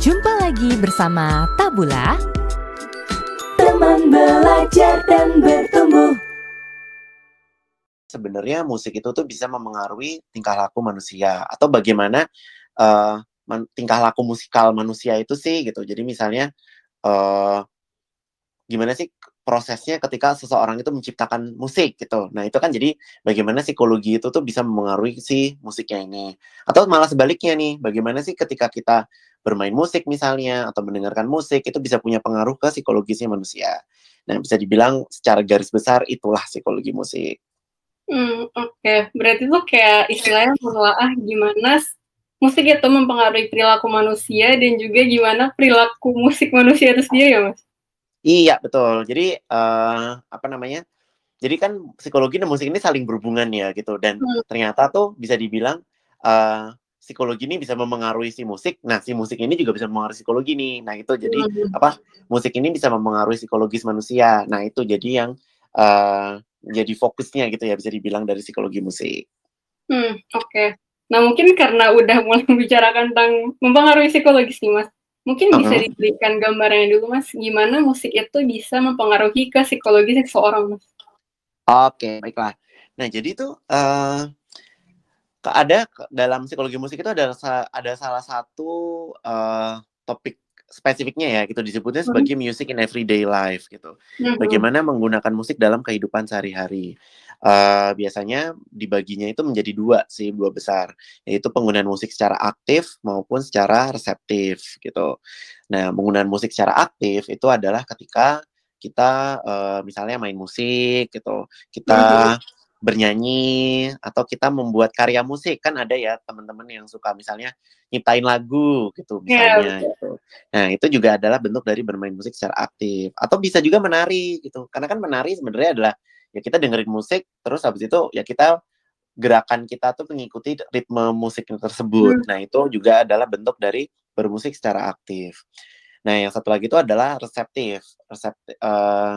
Jumpa lagi bersama Tabula Teman belajar dan bertumbuh Sebenarnya musik itu tuh bisa memengaruhi tingkah laku manusia Atau bagaimana uh, man, tingkah laku musikal manusia itu sih gitu Jadi misalnya uh, gimana sih prosesnya ketika seseorang itu menciptakan musik gitu. Nah, itu kan jadi bagaimana psikologi itu tuh bisa memengaruhi si musiknya ini. Atau malah sebaliknya nih, bagaimana sih ketika kita bermain musik misalnya atau mendengarkan musik itu bisa punya pengaruh ke psikologisnya manusia. Nah, bisa dibilang secara garis besar itulah psikologi musik. Hmm, oke. Okay. Berarti tuh kayak istilahnya menelaah gimana musik itu mempengaruhi perilaku manusia dan juga gimana perilaku musik manusia itu sendiri ya, Mas? Iya, betul. Jadi uh, apa namanya? Jadi kan psikologi dan musik ini saling berhubungan ya gitu dan hmm. ternyata tuh bisa dibilang uh, psikologi ini bisa memengaruhi si musik. Nah, si musik ini juga bisa mempengaruhi psikologi nih. Nah, itu jadi hmm. apa? Musik ini bisa mempengaruhi psikologis manusia. Nah, itu jadi yang uh, jadi fokusnya gitu ya bisa dibilang dari psikologi musik. Hmm, oke. Okay. Nah, mungkin karena udah mulai membicarakan tentang mempengaruhi psikologis nih, Mas. Mungkin hmm. bisa uh -huh. diberikan gambarannya dulu, Mas. Gimana musik itu bisa mempengaruhi ke psikologis seseorang, Mas? Oke, okay, baiklah. Nah, jadi itu uh, eh, ada dalam psikologi musik itu ada ada salah satu uh, topik spesifiknya ya gitu disebutnya mm-hmm. sebagai music in everyday life gitu. Mm-hmm. Bagaimana menggunakan musik dalam kehidupan sehari-hari. Uh, biasanya dibaginya itu menjadi dua sih dua besar yaitu penggunaan musik secara aktif maupun secara reseptif gitu. Nah penggunaan musik secara aktif itu adalah ketika kita uh, misalnya main musik gitu, kita -hmm bernyanyi atau kita membuat karya musik kan ada ya teman-teman yang suka misalnya nyiptain lagu gitu iya, misalnya yeah. gitu. Nah, itu juga adalah bentuk dari bermain musik secara aktif atau bisa juga menari gitu. Karena kan menari sebenarnya adalah ya kita dengerin musik terus habis itu ya kita gerakan kita tuh mengikuti ritme musik tersebut. Hmm. Nah, itu juga adalah bentuk dari bermusik secara aktif. Nah, yang satu lagi itu adalah reseptif. Reseptif uh, eh,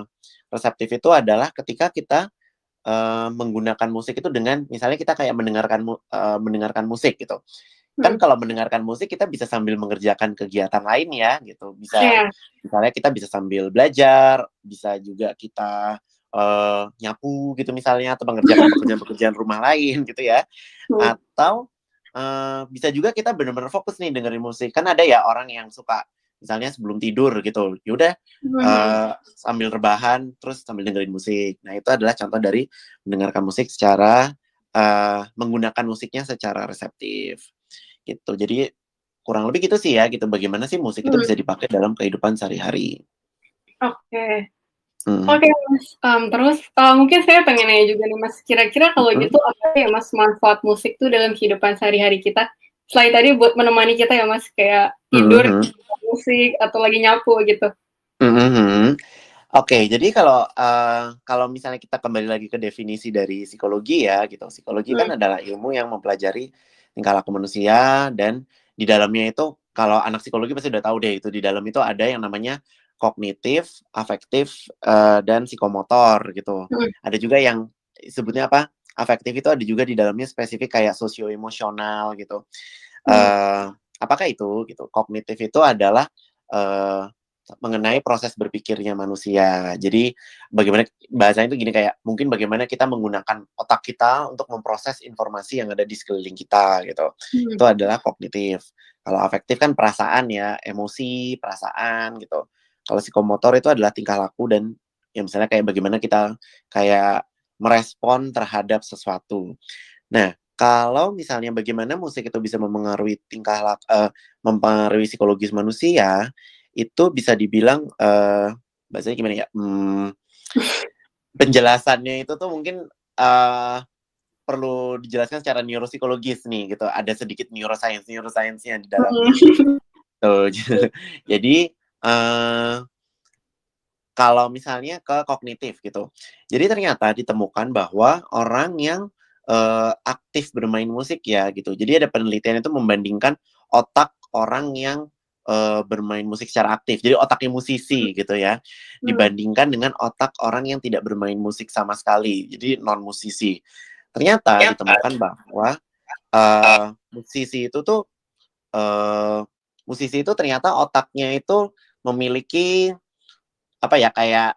reseptif itu adalah ketika kita Eh, menggunakan musik itu dengan misalnya kita kayak mendengarkan uh, mendengarkan musik gitu kan hmm. kalau mendengarkan musik kita bisa sambil mengerjakan kegiatan lain ya gitu bisa yeah. misalnya kita bisa sambil belajar bisa juga kita uh, nyapu gitu misalnya atau mengerjakan pekerjaan-pekerjaan rumah lain gitu ya mm. atau uh, bisa juga kita benar-benar fokus nih dengerin musik kan ada ya orang yang suka misalnya sebelum tidur gitu yaudah uh, sambil rebahan terus sambil dengerin musik nah itu adalah contoh dari mendengarkan musik secara uh, menggunakan musiknya secara reseptif gitu jadi kurang lebih gitu sih ya gitu bagaimana sih musik itu hmm. bisa dipakai dalam kehidupan sehari-hari oke okay. Hmm. Oke okay, mas, um, terus uh, mungkin saya pengen nanya juga nih mas, kira-kira kalau hmm. gitu apa ya mas manfaat musik tuh dalam kehidupan sehari-hari kita? selain tadi buat menemani kita ya mas kayak tidur mm -hmm. musik atau lagi nyapu gitu mm -hmm. Oke, okay, jadi kalau uh, kalau misalnya kita kembali lagi ke definisi dari psikologi ya, gitu. Psikologi hmm. kan mm. adalah ilmu yang mempelajari tingkah laku manusia dan di dalamnya itu kalau anak psikologi pasti udah tahu deh itu di dalam itu ada yang namanya kognitif, afektif uh, dan psikomotor gitu. Hmm. Ada juga yang sebutnya apa? Afektif itu ada juga di dalamnya spesifik kayak sosio emosional gitu. Hmm. Eh, apakah itu gitu? Kognitif itu adalah uh, mengenai proses berpikirnya manusia. Jadi bagaimana bahasanya itu gini kayak mungkin bagaimana kita menggunakan otak kita untuk memproses informasi yang ada di sekeliling kita gitu. Hmm. Itu adalah kognitif. Kalau afektif kan perasaan ya, emosi, perasaan gitu. Kalau psikomotor itu adalah tingkah laku dan ya misalnya kayak bagaimana kita kayak merespon terhadap sesuatu. Nah, kalau misalnya bagaimana musik itu bisa memengaruhi tingkah uh, mempengaruhi psikologis manusia, itu bisa dibilang uh, bahasanya gimana ya? Hmm, penjelasannya itu tuh mungkin uh, perlu dijelaskan secara neuropsikologis nih gitu. Ada sedikit neuroscience neuroscience-nya di dalam. Hmm. Jadi uh, kalau misalnya ke kognitif gitu. Jadi ternyata ditemukan bahwa orang yang uh, aktif bermain musik ya gitu. Jadi ada penelitian itu membandingkan otak orang yang uh, bermain musik secara aktif. Jadi otaknya musisi hmm. gitu ya. Hmm. Dibandingkan dengan otak orang yang tidak bermain musik sama sekali. Jadi non musisi. Ternyata ya, ditemukan bahwa uh, musisi itu tuh uh, musisi itu ternyata otaknya itu memiliki apa ya kayak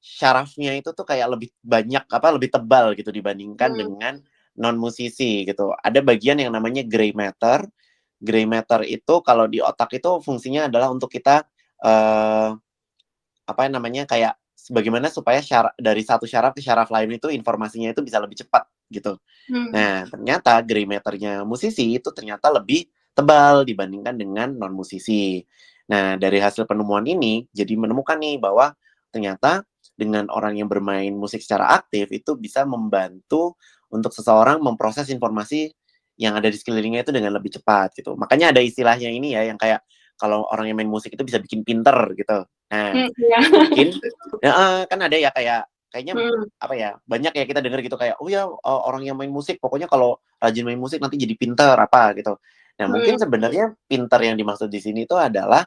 syarafnya itu tuh kayak lebih banyak apa lebih tebal gitu dibandingkan hmm. dengan non musisi gitu. Ada bagian yang namanya gray matter. Gray matter itu kalau di otak itu fungsinya adalah untuk kita uh, apa namanya kayak bagaimana supaya syaraf dari satu syaraf ke syaraf lain itu informasinya itu bisa lebih cepat gitu. Hmm. Nah, ternyata gray matternya musisi itu ternyata lebih tebal dibandingkan dengan non musisi. Nah, dari hasil penemuan ini jadi menemukan nih bahwa ternyata dengan orang yang bermain musik secara aktif itu bisa membantu untuk seseorang memproses informasi yang ada di sekelilingnya itu dengan lebih cepat gitu. Makanya ada istilahnya ini ya yang kayak kalau orang yang main musik itu bisa bikin pinter gitu. Nah, hmm, mungkin iya. ya, kan ada ya kayak kayaknya hmm. apa ya banyak ya kita dengar gitu kayak oh ya e, orang yang main musik pokoknya kalau rajin main musik nanti jadi pinter apa gitu. Nah, mungkin hmm. sebenarnya pinter yang dimaksud di sini itu adalah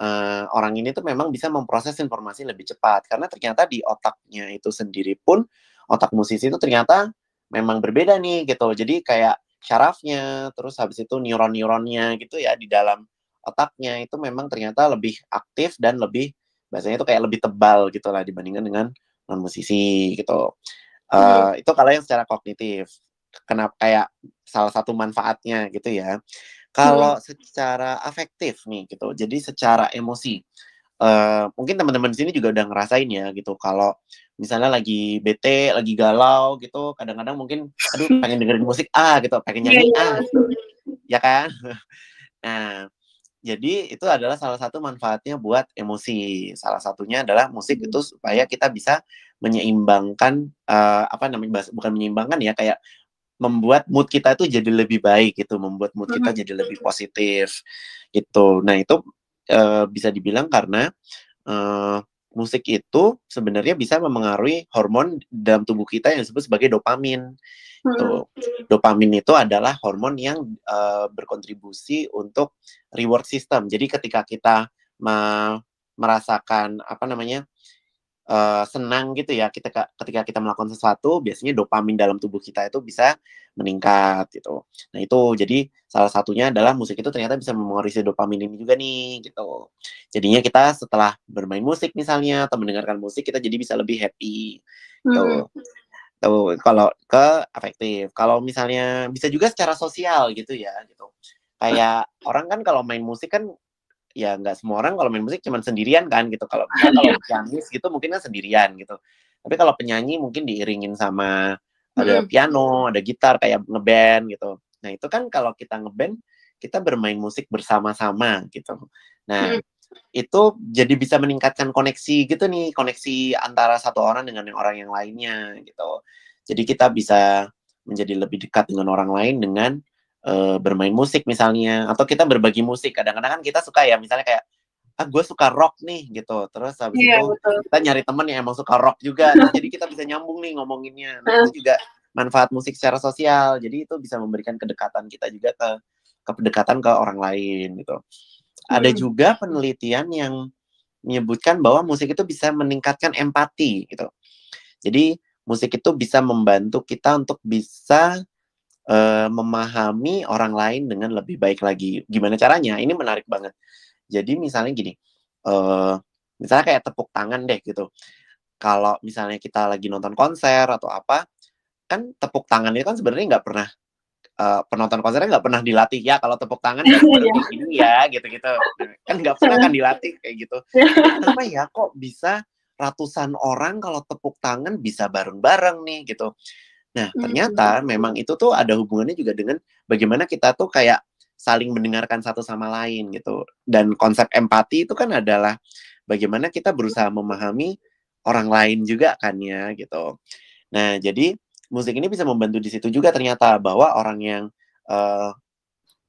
uh, orang ini tuh memang bisa memproses informasi lebih cepat karena ternyata di otaknya itu sendiri pun otak musisi itu ternyata memang berbeda nih gitu jadi kayak syarafnya terus habis itu neuron-neuronnya gitu ya di dalam otaknya itu memang ternyata lebih aktif dan lebih bahasanya itu kayak lebih tebal gitu lah dibandingkan dengan non musisi gitu uh, hmm. itu kalau yang secara kognitif kenapa kayak salah satu manfaatnya gitu ya kalau hmm. secara afektif nih gitu, jadi secara emosi, uh, mungkin teman-teman di sini juga udah ngerasain ya gitu. Kalau misalnya lagi bete, lagi galau gitu, kadang-kadang mungkin, aduh pengen dengerin musik ah gitu, pengen iya, nyanyi iya. ah, gitu. ya kan? Nah, jadi itu adalah salah satu manfaatnya buat emosi. Salah satunya adalah musik itu hmm. supaya kita bisa menyeimbangkan uh, apa namanya bukan menyeimbangkan ya kayak membuat mood kita itu jadi lebih baik gitu, membuat mood kita jadi lebih positif gitu. Nah itu uh, bisa dibilang karena uh, musik itu sebenarnya bisa memengaruhi hormon dalam tubuh kita yang disebut sebagai dopamin. Gitu. Hmm, dopamin itu adalah hormon yang uh, berkontribusi untuk reward system. Jadi ketika kita merasakan apa namanya Eh, senang gitu ya kita ketika kita melakukan sesuatu biasanya dopamin dalam tubuh kita itu bisa meningkat gitu nah itu jadi salah satunya adalah musik itu ternyata bisa memorisir dopamin ini juga nih gitu jadinya kita setelah bermain musik misalnya atau mendengarkan musik kita jadi bisa lebih happy gitu mm. tuh kalau ke efektif kalau misalnya bisa juga secara sosial gitu ya gitu kayak orang kan kalau main musik kan ya nggak semua orang kalau main musik cuma sendirian kan gitu kalau iya. kalau pianis gitu mungkin kan sendirian gitu tapi kalau penyanyi mungkin diiringin sama ada piano ada gitar kayak ngeband gitu nah itu kan kalau kita ngeband kita bermain musik bersama-sama gitu nah hmm. itu jadi bisa meningkatkan koneksi gitu nih koneksi antara satu orang dengan orang yang lainnya gitu jadi kita bisa menjadi lebih dekat dengan orang lain dengan uh, bermain musik misalnya atau kita berbagi musik kadang-kadang kan kita suka ya misalnya kayak ah gue suka rock nih gitu terus habis yeah, itu betul. kita nyari temen yang emang suka rock juga nah, jadi kita bisa nyambung nih ngomonginnya nah, itu juga manfaat musik secara sosial jadi itu bisa memberikan kedekatan kita juga ke, kedekatan ke orang lain gitu hmm. ada juga penelitian yang menyebutkan bahwa musik itu bisa meningkatkan empati gitu jadi musik itu bisa membantu kita untuk bisa uh, memahami orang lain dengan lebih baik lagi. Gimana caranya? Ini menarik banget. Jadi misalnya gini, uh, misalnya kayak tepuk tangan deh gitu. Kalau misalnya kita lagi nonton konser atau apa, kan tepuk tangan itu kan sebenarnya nggak pernah uh, penonton konsernya nggak pernah dilatih ya kalau tepuk tangan kan gini ya gitu-gitu kan nggak pernah kan dilatih kayak gitu kenapa ya kok bisa ratusan orang kalau tepuk tangan bisa bareng-bareng nih gitu Nah, hmm. ternyata mm-hmm. memang itu tuh ada hubungannya juga dengan bagaimana kita tuh kayak saling mendengarkan satu sama lain gitu. Dan konsep empati itu kan adalah bagaimana kita berusaha memahami orang lain juga kan ya gitu. Nah, jadi musik ini bisa membantu di situ juga ternyata bahwa orang yang uh,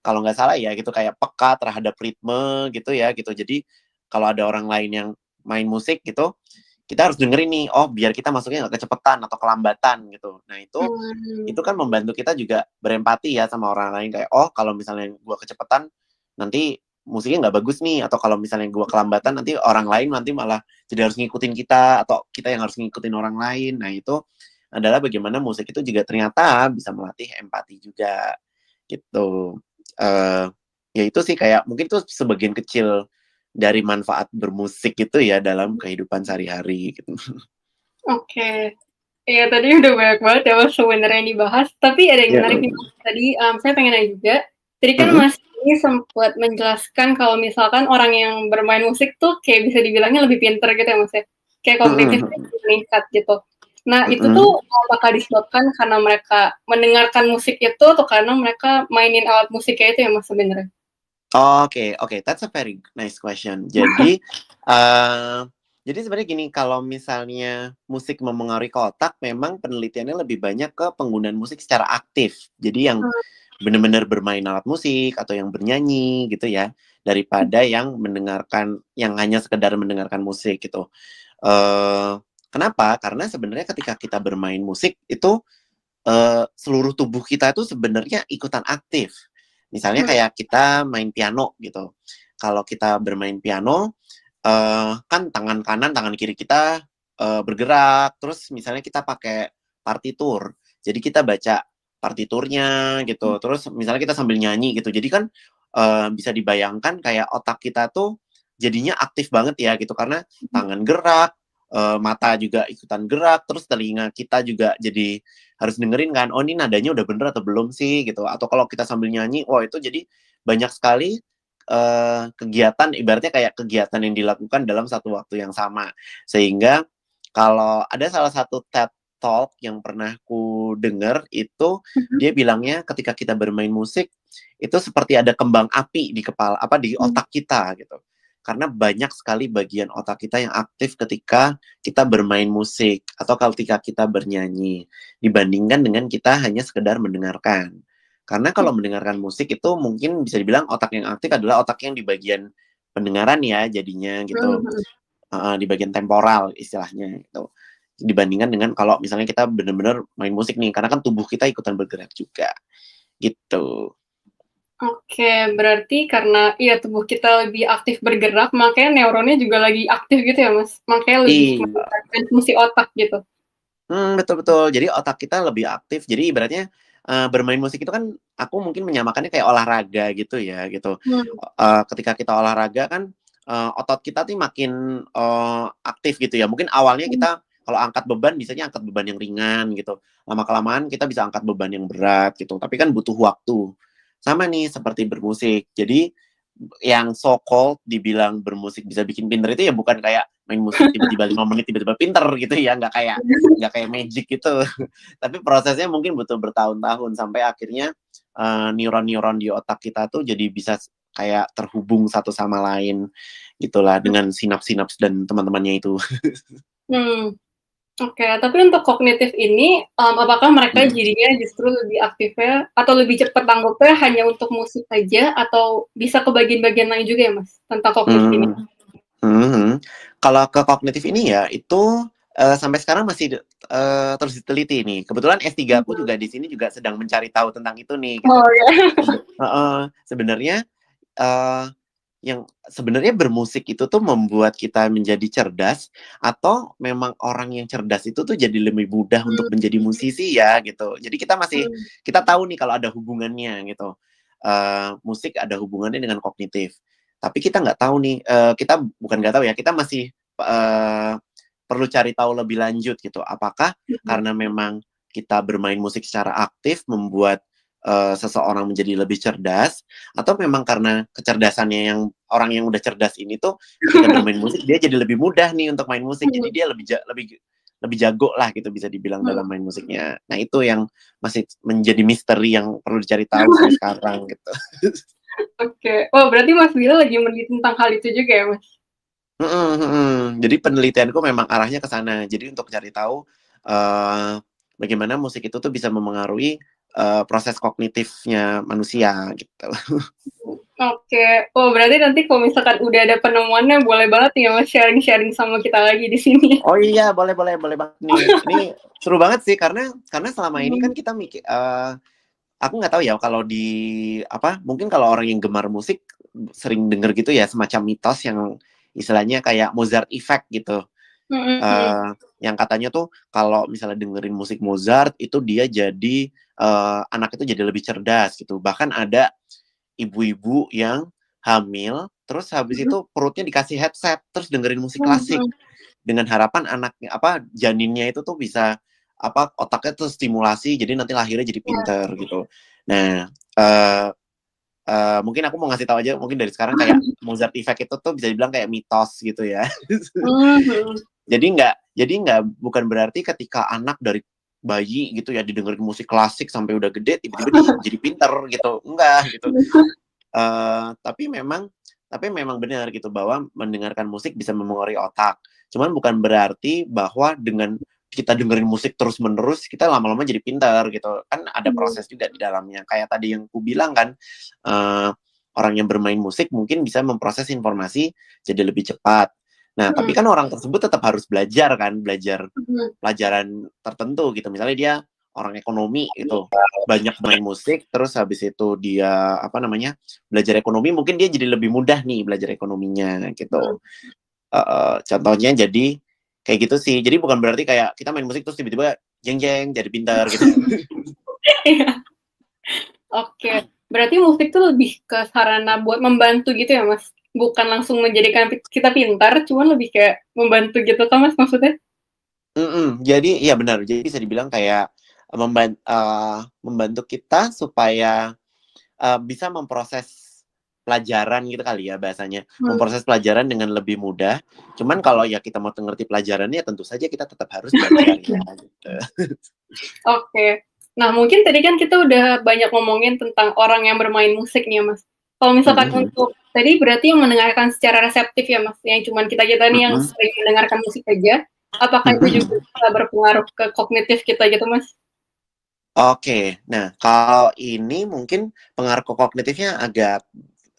kalau nggak salah ya gitu kayak peka terhadap ritme gitu ya gitu. Jadi kalau ada orang lain yang main musik gitu, kita harus dengerin nih oh biar kita masuknya nggak kecepatan atau kelambatan gitu nah itu hmm. itu kan membantu kita juga berempati ya sama orang lain kayak oh kalau misalnya gue kecepatan nanti musiknya nggak bagus nih atau kalau misalnya gue kelambatan nanti orang lain nanti malah jadi harus ngikutin kita atau kita yang harus ngikutin orang lain nah itu adalah bagaimana musik itu juga ternyata bisa melatih empati juga gitu uh, ya itu sih kayak mungkin tuh sebagian kecil dari manfaat bermusik itu ya dalam kehidupan sehari-hari gitu. Oke. Okay. Iya tadi udah banyak banget ya sebenarnya yang dibahas. Tapi ada yang yeah. menarik nih tadi. Um, saya pengen nanya juga. Tadi kan uh-huh. mas ini sempat menjelaskan kalau misalkan orang yang bermain musik tuh kayak bisa dibilangnya lebih pinter gitu ya mas ya. Kayak kompetitifnya uh-huh. meningkat gitu. Nah itu huh itu tuh apakah disebabkan karena mereka mendengarkan musik itu atau karena mereka mainin alat musiknya itu ya mas sebenarnya? Oke, okay, oke, okay. that's a very nice question. Jadi, uh, jadi sebenarnya gini, kalau misalnya musik memengaruhi ke otak, memang penelitiannya lebih banyak ke penggunaan musik secara aktif. Jadi yang hmm. benar-benar bermain alat musik atau yang bernyanyi gitu ya, daripada hmm. yang mendengarkan, yang hanya sekedar mendengarkan musik gitu. Uh, kenapa? Karena sebenarnya ketika kita bermain musik itu uh, seluruh tubuh kita itu sebenarnya ikutan aktif Misalnya hmm. kayak kita main piano gitu. Kalau kita bermain piano, uh, kan tangan kanan, tangan kiri kita uh, bergerak. Terus misalnya kita pakai partitur, jadi kita baca partiturnya gitu. Hmm. Terus misalnya kita sambil nyanyi gitu. Jadi kan uh, bisa dibayangkan kayak otak kita tuh jadinya aktif banget ya gitu karena hmm. tangan gerak, uh, mata juga ikutan gerak, terus telinga kita juga jadi harus dengerin kan oh ini nadanya udah bener atau belum sih gitu atau kalau kita sambil nyanyi wah itu jadi banyak sekali uh, kegiatan ibaratnya kayak kegiatan yang dilakukan dalam satu waktu yang sama sehingga kalau ada salah satu TED Talk yang pernah ku dengar itu mm-hmm. dia bilangnya ketika kita bermain musik itu seperti ada kembang api di kepala apa di mm-hmm. otak kita gitu karena banyak sekali bagian otak kita yang aktif ketika kita bermain musik atau ketika kita bernyanyi dibandingkan dengan kita hanya sekedar mendengarkan. Karena kalau hmm. mendengarkan musik itu mungkin bisa dibilang otak yang aktif adalah otak yang di bagian pendengaran ya jadinya gitu. Uh, di bagian temporal istilahnya gitu. Dibandingkan dengan kalau misalnya kita benar-benar main musik nih karena kan tubuh kita ikutan bergerak juga. Gitu. Oke, berarti karena iya tubuh kita lebih aktif bergerak, makanya neuronnya juga lagi aktif gitu ya, Mas. Makanya lebih iya. fungsi otak gitu. Hmm, betul betul. Jadi otak kita lebih aktif. Jadi ibaratnya uh, bermain musik itu kan aku mungkin menyamakannya kayak olahraga gitu ya, gitu. Hmm. Uh, ketika kita olahraga kan uh, otot kita tuh makin uh, aktif gitu ya. Mungkin awalnya hmm. kita kalau angkat beban biasanya angkat beban yang ringan gitu. Lama kelamaan kita bisa angkat beban yang berat gitu. Tapi kan butuh waktu sama nih seperti bermusik. Jadi yang so called dibilang bermusik bisa bikin pinter itu ya bukan kayak main musik tiba-tiba lima menit tiba-tiba pinter gitu ya nggak kayak nggak kayak magic gitu tapi prosesnya mungkin butuh bertahun-tahun sampai akhirnya neuron eh, neuron-neuron di otak kita tuh jadi bisa kayak terhubung satu sama lain gitulah dengan sinaps-sinaps dan teman-temannya itu hmm. Oke, okay, tapi untuk kognitif ini, um, apakah mereka hmm. jadinya justru lebih aktifnya atau lebih cepat tanggupnya hanya untuk musik aja atau bisa ke bagian-bagian lain juga ya, Mas, tentang kognitif hmm. ini? Hmm. Kalau ke kognitif ini ya, itu uh, sampai sekarang masih uh, terus diteliti nih. Kebetulan S3 aku hmm. juga di sini juga sedang mencari tahu tentang itu nih. Gitu. Oh ya. Yeah. uh, uh, sebenarnya uh, yang sebenarnya bermusik itu tuh membuat kita menjadi cerdas atau memang orang yang cerdas itu tuh jadi lebih mudah hmm. untuk menjadi hmm. musisi ya gitu. Jadi kita masih hmm. kita tahu nih kalau ada hubungannya gitu. Uh, musik ada hubungannya dengan kognitif. Tapi kita nggak tahu nih, uh, kita bukan nggak tahu ya, kita masih uh, perlu cari tahu lebih lanjut gitu. Apakah hmm. karena memang kita bermain musik secara aktif membuat Eh, seseorang menjadi lebih cerdas atau memang karena kecerdasannya yang orang yang udah cerdas ini tuh ketika bermain musik dia jadi lebih mudah nih untuk main musik jadi dia lebih ja lebih lebih jago lah gitu bisa dibilang hmm. dalam main musiknya. Nah itu yang masih menjadi misteri yang perlu dicari tahu sampai sekarang gitu. Oke, okay. wah berarti Mas Bila lagi meneliti tentang hal itu juga ya Mas? Mm -mm. Jadi penelitianku memang arahnya ke sana. Jadi untuk cari tahu uh, bagaimana musik itu tuh bisa memengaruhi uh, proses kognitifnya manusia gitu. Oke, okay. oh berarti nanti kalau misalkan udah ada penemuannya boleh banget nih mas sharing-sharing sama kita lagi di sini. Oh iya, boleh boleh boleh banget nih. ini seru banget sih karena karena selama ini kan hmm. kita mikir uh, aku nggak tahu ya kalau di apa mungkin kalau orang yang gemar musik sering denger gitu ya semacam mitos yang istilahnya kayak Mozart effect gitu. Mm -hmm. uh, yang katanya tuh kalau misalnya dengerin musik Mozart itu dia jadi uh, anak itu jadi lebih cerdas gitu. Bahkan ada ibu-ibu yang hamil, terus habis mm-hmm. itu perutnya dikasih headset, terus dengerin musik mm-hmm. klasik dengan harapan anaknya apa janinnya itu tuh bisa apa otaknya tuh stimulasi, jadi nanti lahirnya jadi iya. pinter hmm. gitu. Nah, uh, uh, mungkin aku mau ngasih tahu aja, mungkin dari sekarang kayak mm-hmm. Mozart Effect itu tuh bisa dibilang kayak mitos gitu ya. jadi nggak, jadi nggak bukan berarti ketika anak dari bayi gitu ya didengerin musik klasik sampai udah gede tiba-tiba jadi pinter gitu enggak gitu uh, tapi memang tapi memang benar gitu bahwa mendengarkan musik bisa mempengaruhi otak cuman bukan berarti bahwa dengan kita dengerin musik terus menerus kita lama-lama jadi pinter gitu kan ada iya. proses juga di dalamnya kayak tadi yang ku bilang kan uh, orang yang bermain musik mungkin bisa memproses informasi jadi lebih cepat Nah, hmm. tapi kan orang tersebut tetap harus belajar kan, belajar hmm. pelajaran tertentu gitu. Misalnya dia orang ekonomi itu banyak main musik, terus habis itu dia apa namanya belajar ekonomi, mungkin dia jadi lebih mudah nih belajar ekonominya gitu. Hmm. Uh, contohnya jadi kayak gitu sih. Jadi bukan berarti kayak kita main musik terus tiba-tiba jeng jeng jadi pintar gitu. Iya. Oke, okay. berarti musik tuh lebih ke sarana buat membantu gitu ya, Mas? bukan langsung menjadikan kita pintar, cuman lebih kayak membantu gitu kan mas maksudnya? Mm -mm. Jadi ya benar, jadi bisa dibilang kayak eh, eh, membantu, kita supaya eh, bisa memproses pelajaran gitu kali ya bahasanya hmm. memproses pelajaran dengan lebih mudah. Cuman kalau ya kita mau mengerti pelajarannya tentu saja kita tetap harus belajar. Ya, gitu. Oke. Okay. Nah mungkin tadi kan kita udah banyak ngomongin tentang orang yang bermain musik nih ya, mas. Kalau misalkan hmm untuk tadi berarti yang mendengarkan secara reseptif ya mas, yang cuman kita kita nih yang sering mendengarkan musik aja, apakah itu juga berpengaruh ke kognitif kita gitu mas? Oke, nah kalau ini mungkin pengaruh ke kognitifnya agak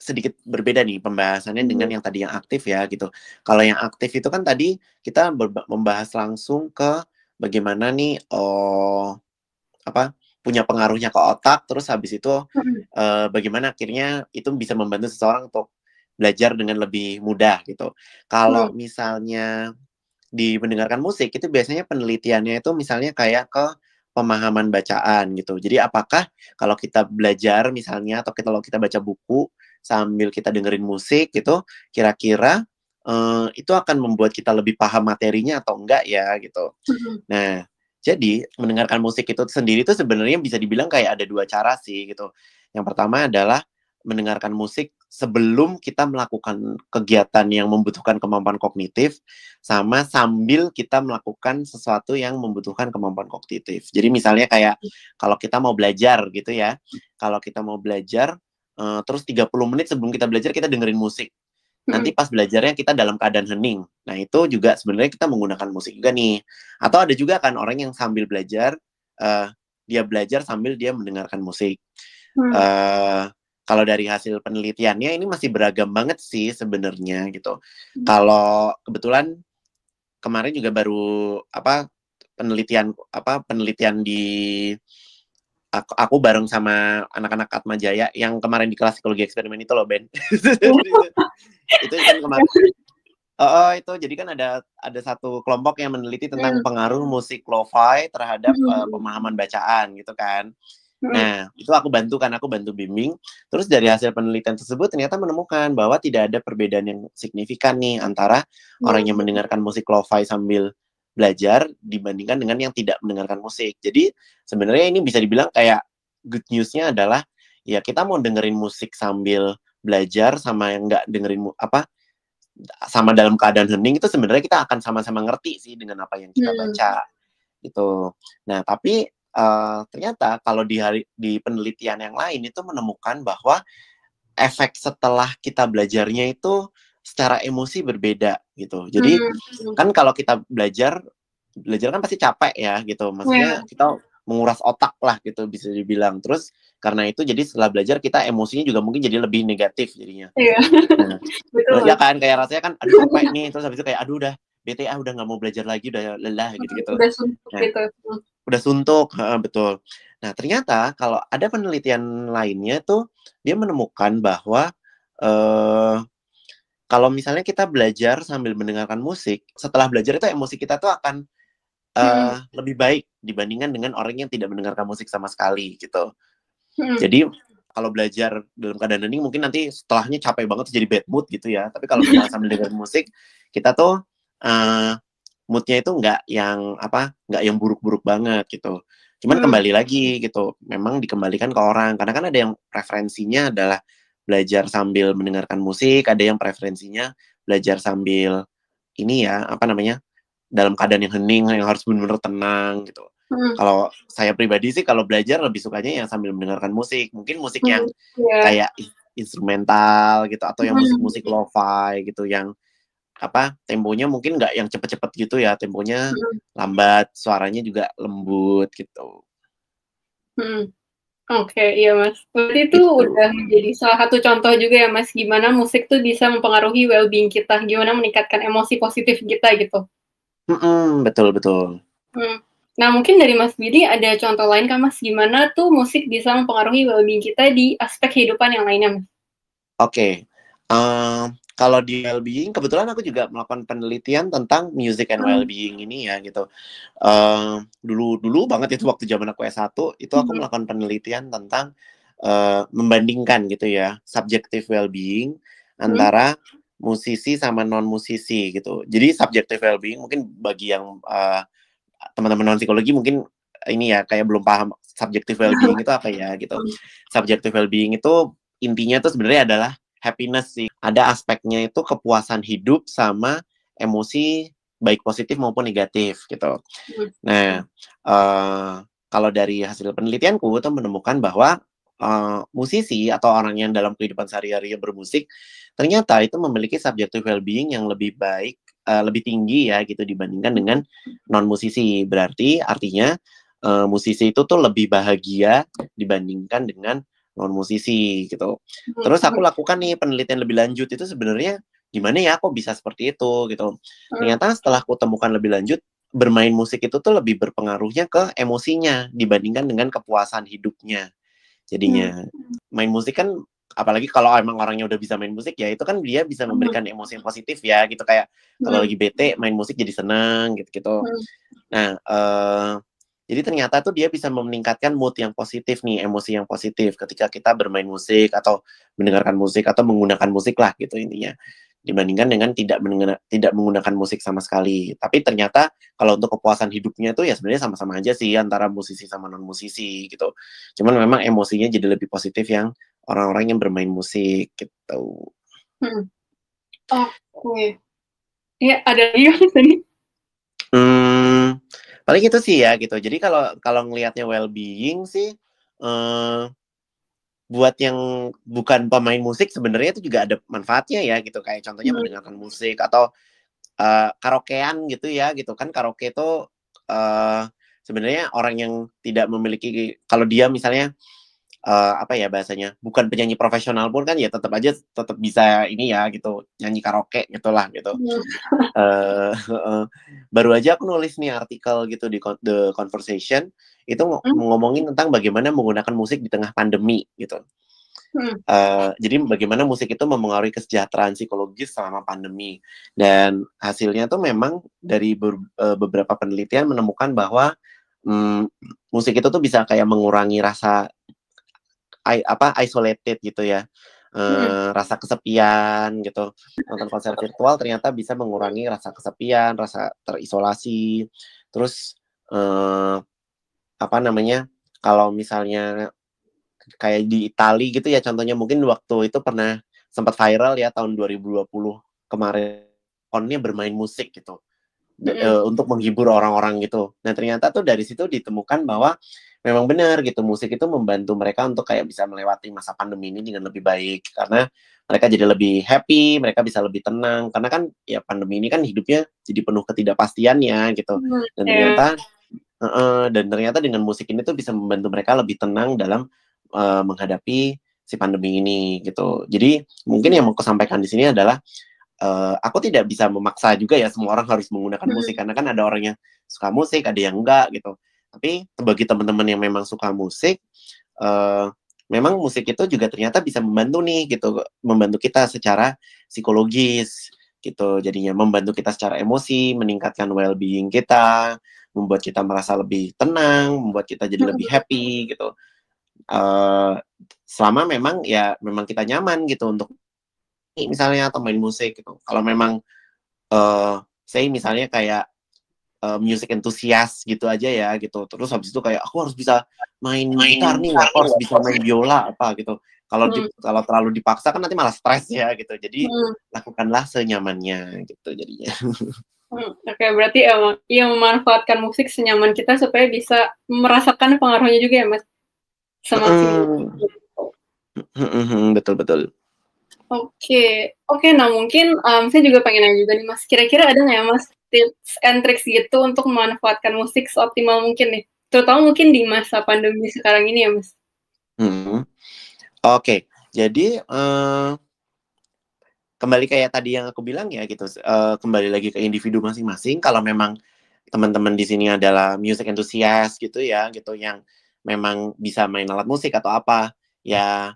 sedikit berbeda nih pembahasannya hmm. dengan yang tadi yang aktif ya gitu. Kalau yang aktif itu kan tadi kita membahas langsung ke bagaimana nih oh apa punya pengaruhnya ke otak terus habis itu hmm. uh, bagaimana akhirnya itu bisa membantu seseorang untuk belajar dengan lebih mudah gitu kalau hmm. misalnya di mendengarkan musik itu biasanya penelitiannya itu misalnya kayak ke pemahaman bacaan gitu jadi apakah kalau kita belajar misalnya atau kita kalau kita baca buku sambil kita dengerin musik gitu kira-kira uh, itu akan membuat kita lebih paham materinya atau enggak ya gitu hmm. nah jadi mendengarkan musik itu sendiri itu sebenarnya bisa dibilang kayak ada dua cara sih gitu. Yang pertama adalah mendengarkan musik sebelum kita melakukan kegiatan yang membutuhkan kemampuan kognitif sama sambil kita melakukan sesuatu yang membutuhkan kemampuan kognitif. Jadi misalnya kayak kalau kita mau belajar gitu ya. Kalau kita mau belajar uh, terus 30 menit sebelum kita belajar kita dengerin musik nanti pas belajarnya kita dalam keadaan hening. Nah, itu juga sebenarnya kita menggunakan musik juga nih. Atau ada juga kan orang yang sambil belajar uh, dia belajar sambil dia mendengarkan musik. Uh, kalau dari hasil penelitiannya ini masih beragam banget sih sebenarnya gitu. Kalau kebetulan kemarin juga baru apa penelitian apa penelitian di aku, aku bareng sama anak-anak Atma Jaya yang kemarin di kelas psikologi eksperimen itu loh Ben itu kan kemarin Oh, oh itu jadi kan ada ada satu kelompok yang meneliti tentang hmm. pengaruh musik lo-fi terhadap uh, pemahaman bacaan gitu kan. Hmm. Nah, itu aku bantu kan, aku bantu bimbing. Terus dari hasil penelitian tersebut ternyata menemukan bahwa tidak ada perbedaan yang signifikan nih antara orang yang mendengarkan musik lo-fi sambil belajar dibandingkan dengan yang tidak mendengarkan musik. Jadi sebenarnya ini bisa dibilang kayak good newsnya adalah ya kita mau dengerin musik sambil belajar sama yang nggak dengerin apa sama dalam keadaan hening itu sebenarnya kita akan sama-sama ngerti sih dengan apa yang kita hmm. baca hmm. gitu. Nah tapi uh, ternyata kalau di hari di penelitian yang lain itu menemukan bahwa efek setelah kita belajarnya itu secara emosi berbeda gitu. Jadi hmm. kan kalau kita belajar belajar kan pasti capek ya gitu. Maksudnya yeah. kita menguras otak lah gitu bisa dibilang. Terus karena itu jadi setelah belajar kita emosinya juga mungkin jadi lebih negatif jadinya. Iya. Yeah. Nah, Betul. ya kan kayak rasanya kan aduh capek nih terus habis itu kayak aduh udah BTA ah udah nggak mau belajar lagi udah lelah gitu gitu. Udah suntuk nah, gitu. Udah suntuk, betul. Nah, ternyata kalau ada penelitian lainnya tuh dia menemukan bahwa eh uh, kalau misalnya kita belajar sambil mendengarkan musik, setelah belajar itu emosi kita tuh akan uh, hmm. Eh, lebih baik dibandingkan dengan orang yang tidak mendengarkan musik sama sekali gitu. Hmm. Jadi kalau belajar dalam keadaan ini mungkin nanti setelahnya capek banget jadi bad mood gitu ya. Tapi kalau kita sambil dengar musik, kita tuh uh, moodnya itu nggak yang apa, nggak yang buruk-buruk banget gitu. Cuman hmm. kembali lagi gitu, memang dikembalikan ke orang karena kan ada yang preferensinya adalah belajar sambil mendengarkan musik, ada yang preferensinya belajar sambil ini ya, apa namanya? dalam keadaan yang hening yang harus benar-benar tenang gitu. Hmm. Kalau saya pribadi sih kalau belajar lebih sukanya yang sambil mendengarkan musik, mungkin musik yang hmm, yeah. kayak instrumental gitu atau yang musik-musik hmm. lo-fi gitu yang apa temponya mungkin nggak yang cepet-cepet gitu ya temponya hmm. lambat suaranya juga lembut gitu. Hmm. Oke, okay, iya mas. Berarti itu, itu udah menjadi salah satu contoh juga ya mas, gimana musik tuh bisa mempengaruhi well-being kita, gimana meningkatkan emosi positif kita gitu. Mm betul betul. Hmm. Nah mungkin dari mas Billy ada contoh lain kan mas, gimana tuh musik bisa mempengaruhi well-being kita di aspek kehidupan yang lainnya mas? Oke, okay. uh, kalau di well-being kebetulan aku juga melakukan penelitian tentang music and hmm. well-being ini ya gitu dulu dulu dulu banget itu waktu zaman aku S1 itu aku hmm. melakukan penelitian tentang uh, membandingkan gitu ya subjective well-being hmm. antara musisi sama non musisi gitu jadi subjective well-being mungkin bagi yang teman teman-teman non psikologi mungkin ini ya kayak belum paham subjective well-being itu apa ya gitu subjective well-being itu intinya tuh sebenarnya adalah happiness sih ada aspeknya itu kepuasan hidup sama emosi baik positif maupun negatif gitu. Nah, uh, kalau dari hasil penelitianku itu menemukan bahwa uh, musisi atau orang yang dalam kehidupan sehari-hari bermusik ternyata itu memiliki subjective well-being yang lebih baik, uh, lebih tinggi ya gitu dibandingkan dengan non musisi. Berarti artinya uh, musisi itu tuh lebih bahagia dibandingkan dengan non musisi gitu. Hmm, Terus aku hmm. lakukan nih penelitian lebih lanjut itu sebenarnya gimana ya kok bisa seperti itu gitu. Hmm. Ternyata setelah aku temukan lebih lanjut bermain musik itu tuh lebih berpengaruhnya ke emosinya dibandingkan dengan kepuasan hidupnya. Jadinya main musik kan apalagi kalau emang orangnya udah bisa main musik ya itu kan dia bisa memberikan emosi yang positif ya gitu kayak kalau lagi bete main musik jadi seneng gitu gitu. Nah, uh, jadi ternyata tuh dia bisa meningkatkan mood yang positif nih, emosi yang positif ketika kita bermain musik atau mendengarkan musik atau menggunakan musik lah gitu intinya. Dibandingkan dengan tidak tidak menggunakan musik sama sekali. Tapi ternyata kalau untuk kepuasan hidupnya tuh ya sebenarnya sama-sama aja sih antara musisi sama non musisi gitu. Cuman memang emosinya jadi lebih positif yang orang-orang yang bermain musik gitu. Hmm. Oke. Oh, ya ada yang tadi paling itu sih ya gitu jadi kalau kalau ngelihatnya well being sih uh, buat yang bukan pemain musik sebenarnya itu juga ada manfaatnya ya gitu kayak contohnya hmm. mendengarkan musik atau uh, karaokean gitu ya gitu kan karaoke itu uh, sebenarnya orang yang tidak memiliki kalau dia misalnya uh, apa ya bahasanya bukan penyanyi profesional pun kan ya tetap aja tetap bisa ini ya gitu nyanyi karaoke gitulah gitu yeah. uh, uh, baru aja aku nulis nih artikel gitu di the conversation itu hmm? ngomongin tentang bagaimana menggunakan musik di tengah pandemi gitu uh, jadi bagaimana musik itu mempengaruhi kesejahteraan psikologis selama pandemi dan hasilnya tuh memang dari ber, uh, beberapa penelitian menemukan bahwa um, musik itu tuh bisa kayak mengurangi rasa I, apa isolated gitu ya e, rasa kesepian gitu nonton konser virtual ternyata bisa mengurangi rasa kesepian rasa terisolasi terus e, apa namanya kalau misalnya kayak di Italia gitu ya contohnya mungkin waktu itu pernah sempat viral ya tahun 2020 kemarin onnya bermain musik gitu -hmm. E, untuk menghibur orang-orang gitu nah ternyata tuh dari situ ditemukan bahwa memang benar gitu musik itu membantu mereka untuk kayak bisa melewati masa pandemi ini dengan lebih baik karena mereka jadi lebih happy mereka bisa lebih tenang karena kan ya pandemi ini kan hidupnya jadi penuh ketidakpastian ya gitu hmm, dan iya. ternyata uh, dan ternyata dengan musik ini tuh bisa membantu mereka lebih tenang dalam uh, menghadapi si pandemi ini gitu jadi mungkin yang mau aku sampaikan di sini adalah uh, aku tidak bisa memaksa juga ya semua orang harus menggunakan hmm. musik karena kan ada orang yang suka musik ada yang enggak gitu tapi bagi teman-teman yang memang suka musik, uh, memang musik itu juga ternyata bisa membantu nih gitu, membantu kita secara psikologis gitu. Jadinya membantu kita secara emosi, meningkatkan well-being kita, membuat kita merasa lebih tenang, membuat kita jadi lebih happy gitu. Uh, selama memang ya memang kita nyaman gitu untuk misalnya atau main musik gitu. Kalau memang uh, eh, saya misalnya kayak uh, music enthusiast gitu aja ya gitu terus habis itu kayak aku harus bisa main, main gitar nih aku harus bisa main biola apa gitu kalau hmm. kalau terlalu dipaksa kan nanti malah stres ya gitu jadi hmm. lakukanlah senyamannya gitu jadinya Hmm, Oke, okay, berarti emang yang memanfaatkan musik senyaman kita supaya bisa merasakan pengaruhnya juga ya, Mas? Sama hmm. hmm. Betul, betul. Oke, okay. oke. Okay, nah mungkin um, saya juga pengen nanya juga nih, Mas. Kira-kira ada nggak ya, Mas, tips and tricks gitu untuk memanfaatkan musik seoptimal mungkin nih? Terutama mungkin di masa pandemi sekarang ini ya, Mas. Hmm. Oke, okay. jadi uh, kembali kayak tadi yang aku bilang ya gitu, uh, kembali lagi ke individu masing-masing. Kalau memang teman-teman di sini adalah music enthusiast gitu ya, gitu yang memang bisa main alat musik atau apa, ya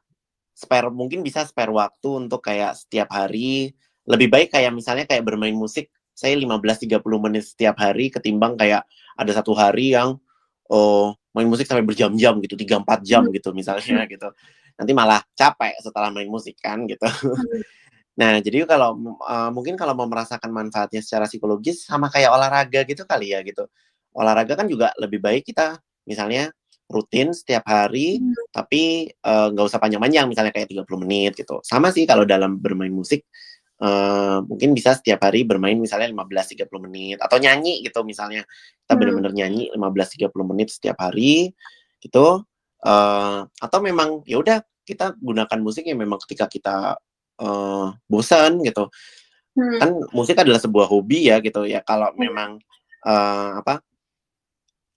spare mungkin bisa spare waktu untuk kayak setiap hari lebih baik kayak misalnya kayak bermain musik saya 15-30 menit setiap hari ketimbang kayak ada satu hari yang oh, main musik sampai berjam-jam gitu, 3-4 jam hmm. gitu misalnya gitu. Nanti malah capek setelah main musik kan gitu. Hmm. Nah, jadi kalau uh, mungkin kalau mau merasakan manfaatnya secara psikologis sama kayak olahraga gitu kali ya gitu. Olahraga kan juga lebih baik kita misalnya rutin setiap hari hmm. tapi eh, nggak uh, usah panjang-panjang misalnya kayak 30 menit gitu. Sama sih kalau dalam bermain musik Uh, mungkin bisa setiap hari bermain misalnya 15-30 menit atau nyanyi gitu misalnya kita hmm. benar-benar nyanyi 15-30 menit setiap hari gitu uh, atau memang ya udah kita gunakan musik yang memang ketika kita uh, eh, bosan gitu hmm. kan musik adalah sebuah hobi ya gitu ya kalau hmm. memang uh, apa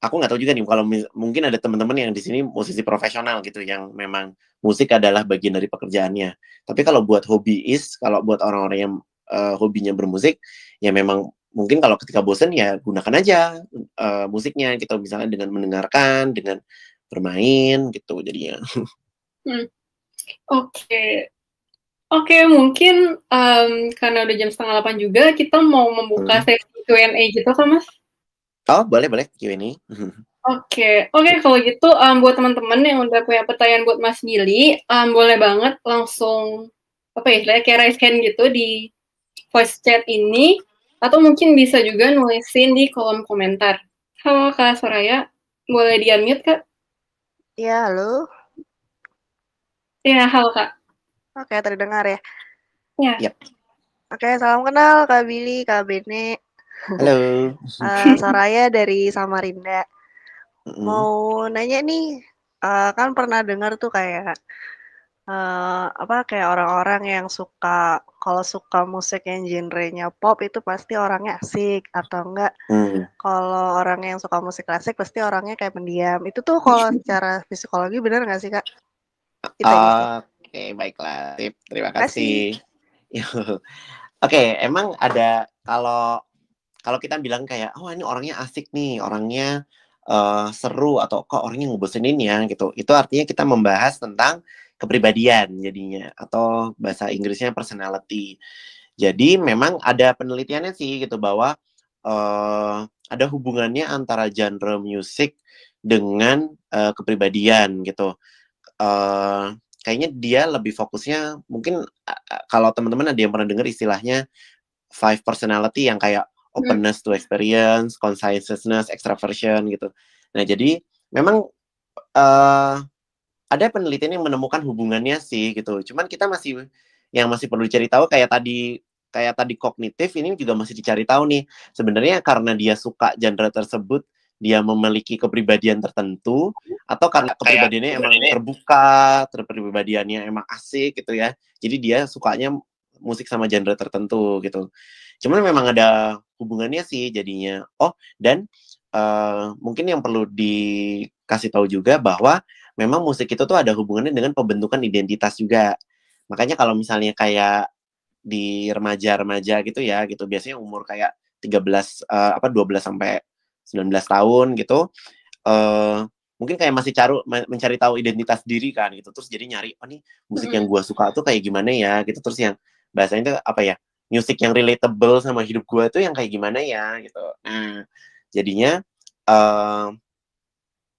aku nggak tahu juga nih kalau mungkin ada teman-teman yang di sini musisi profesional gitu yang memang musik adalah bagian dari pekerjaannya. Tapi kalau buat hobiis, kalau buat orang-orang yang uh, hobinya bermusik, ya memang mungkin kalau ketika bosen ya gunakan aja uh, musiknya gitu misalnya dengan mendengarkan, dengan bermain gitu jadinya. Hmm. Oke. Okay. Oke, okay, mungkin um, karena udah jam setengah delapan juga, kita mau membuka hmm. sesi Q&A gitu kan, Mas? Oh, boleh boleh Q&A. Oke, oke okay, kalau gitu um, buat teman-teman yang udah punya pertanyaan buat Mas Billy, um, boleh banget langsung apa ya kayak raise hand gitu di voice chat ini, atau mungkin bisa juga nulisin di kolom komentar. Halo Kak Soraya, boleh di unmute Kak? Iya, halo. ya halo Kak. Oke, terdengar ya? ya Yep. Iya. Oke, salam kenal Kak Billy, Kak Bene. Halo. uh, eh, Saraya dari Samarinda. Mm. Mau nanya nih, uh, kan pernah dengar tuh kayak uh, apa kayak orang-orang yang suka kalau suka musik yang genrenya pop itu pasti orangnya asik atau enggak Mm. kalau orang yang suka musik klasik pasti orangnya kayak pendiam itu tuh kalau secara psikologi benar nggak sih kak? Oke okay, baiklah terima kasih. Oke okay, emang ada kalau kalau kita bilang kayak oh ini orangnya asik nih orangnya uh, seru atau kok orangnya ngebosenin ya gitu itu artinya kita membahas tentang kepribadian jadinya atau bahasa Inggrisnya personality jadi memang ada penelitiannya sih gitu bahwa uh, ada hubungannya antara genre musik dengan uh, kepribadian gitu uh, kayaknya dia lebih fokusnya mungkin uh, kalau teman-teman ada yang pernah dengar istilahnya five personality yang kayak Hmm. openness to experience, conscientiousness, extraversion gitu. Nah, jadi memang uh, ada penelitian yang menemukan hubungannya sih gitu. Cuman kita masih yang masih perlu cari tahu kayak tadi kayak tadi kognitif ini juga masih dicari tahu nih. Sebenarnya karena dia suka genre tersebut, dia memiliki kepribadian tertentu atau karena kepribadiannya kayak, emang terbuka, terpribadiannya emang asik gitu ya. Jadi dia sukanya musik sama genre tertentu gitu. Cuman memang ada hubungannya sih jadinya. Oh, dan uh, mungkin yang perlu dikasih tahu juga bahwa memang musik itu tuh ada hubungannya dengan pembentukan identitas juga. Makanya kalau misalnya kayak di remaja-remaja gitu ya, gitu biasanya umur kayak 13 uh, eh, apa 12 sampai 19 tahun gitu. Uh, mungkin kayak masih cari mencari tahu identitas diri kan gitu terus jadi nyari oh nih musik yang gue suka tuh kayak gimana ya gitu terus yang bahasanya itu apa ya musik yang relatable sama hidup gue tuh yang kayak gimana ya gitu nah jadinya uh,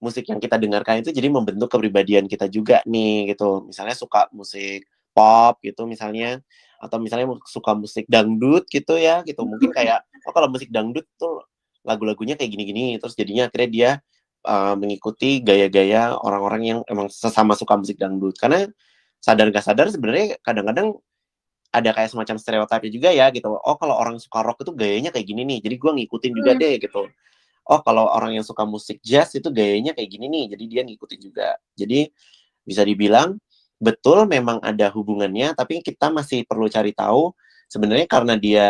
musik yang kita dengarkan itu jadi membentuk kepribadian kita juga nih gitu misalnya suka musik pop gitu misalnya atau misalnya suka musik dangdut gitu ya gitu mungkin kayak oh kalau musik dangdut tuh lagu-lagunya kayak gini-gini terus jadinya akhirnya dia uh, mengikuti gaya-gaya orang-orang yang emang sesama suka musik dangdut karena sadar gak sadar sebenarnya kadang-kadang ada kayak semacam stereotipnya juga ya gitu oh kalau orang suka rock itu gayanya kayak gini nih jadi gue ngikutin juga hmm. deh gitu oh kalau orang yang suka musik jazz itu gayanya kayak gini nih jadi dia ngikutin juga jadi bisa dibilang betul memang ada hubungannya tapi kita masih perlu cari tahu sebenarnya karena dia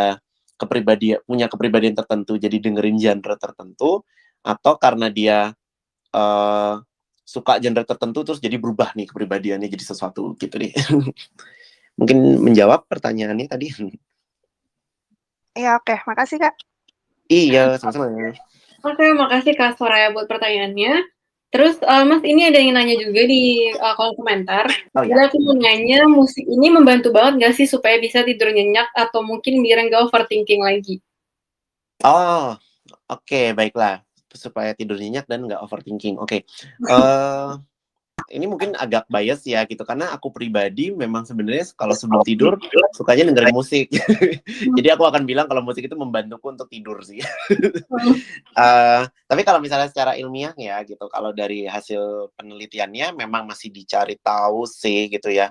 kepribadian punya kepribadian tertentu jadi dengerin genre tertentu atau karena dia uh, suka genre tertentu terus jadi berubah nih kepribadiannya jadi sesuatu gitu nih. mungkin menjawab pertanyaannya tadi. Iya, oke. Okay. Makasih, Kak. Iya, sama-sama. Oke, okay, makasih Kak Soraya buat pertanyaannya. Terus, uh, Mas, ini ada yang nanya juga di uh, kolom komentar. Oh, iya. aku mau nanya, musik ini membantu banget gak sih supaya bisa tidur nyenyak atau mungkin biar nggak overthinking lagi? Oh, oke. Okay, baiklah. Supaya tidur nyenyak dan nggak overthinking. Oke. Okay. Uh, eh, ini mungkin agak bias ya gitu karena aku pribadi memang sebenarnya kalau sebelum tidur sukanya dengerin musik jadi aku akan bilang kalau musik itu membantuku untuk tidur sih uh, tapi kalau misalnya secara ilmiah ya gitu kalau dari hasil penelitiannya memang masih dicari tahu sih gitu ya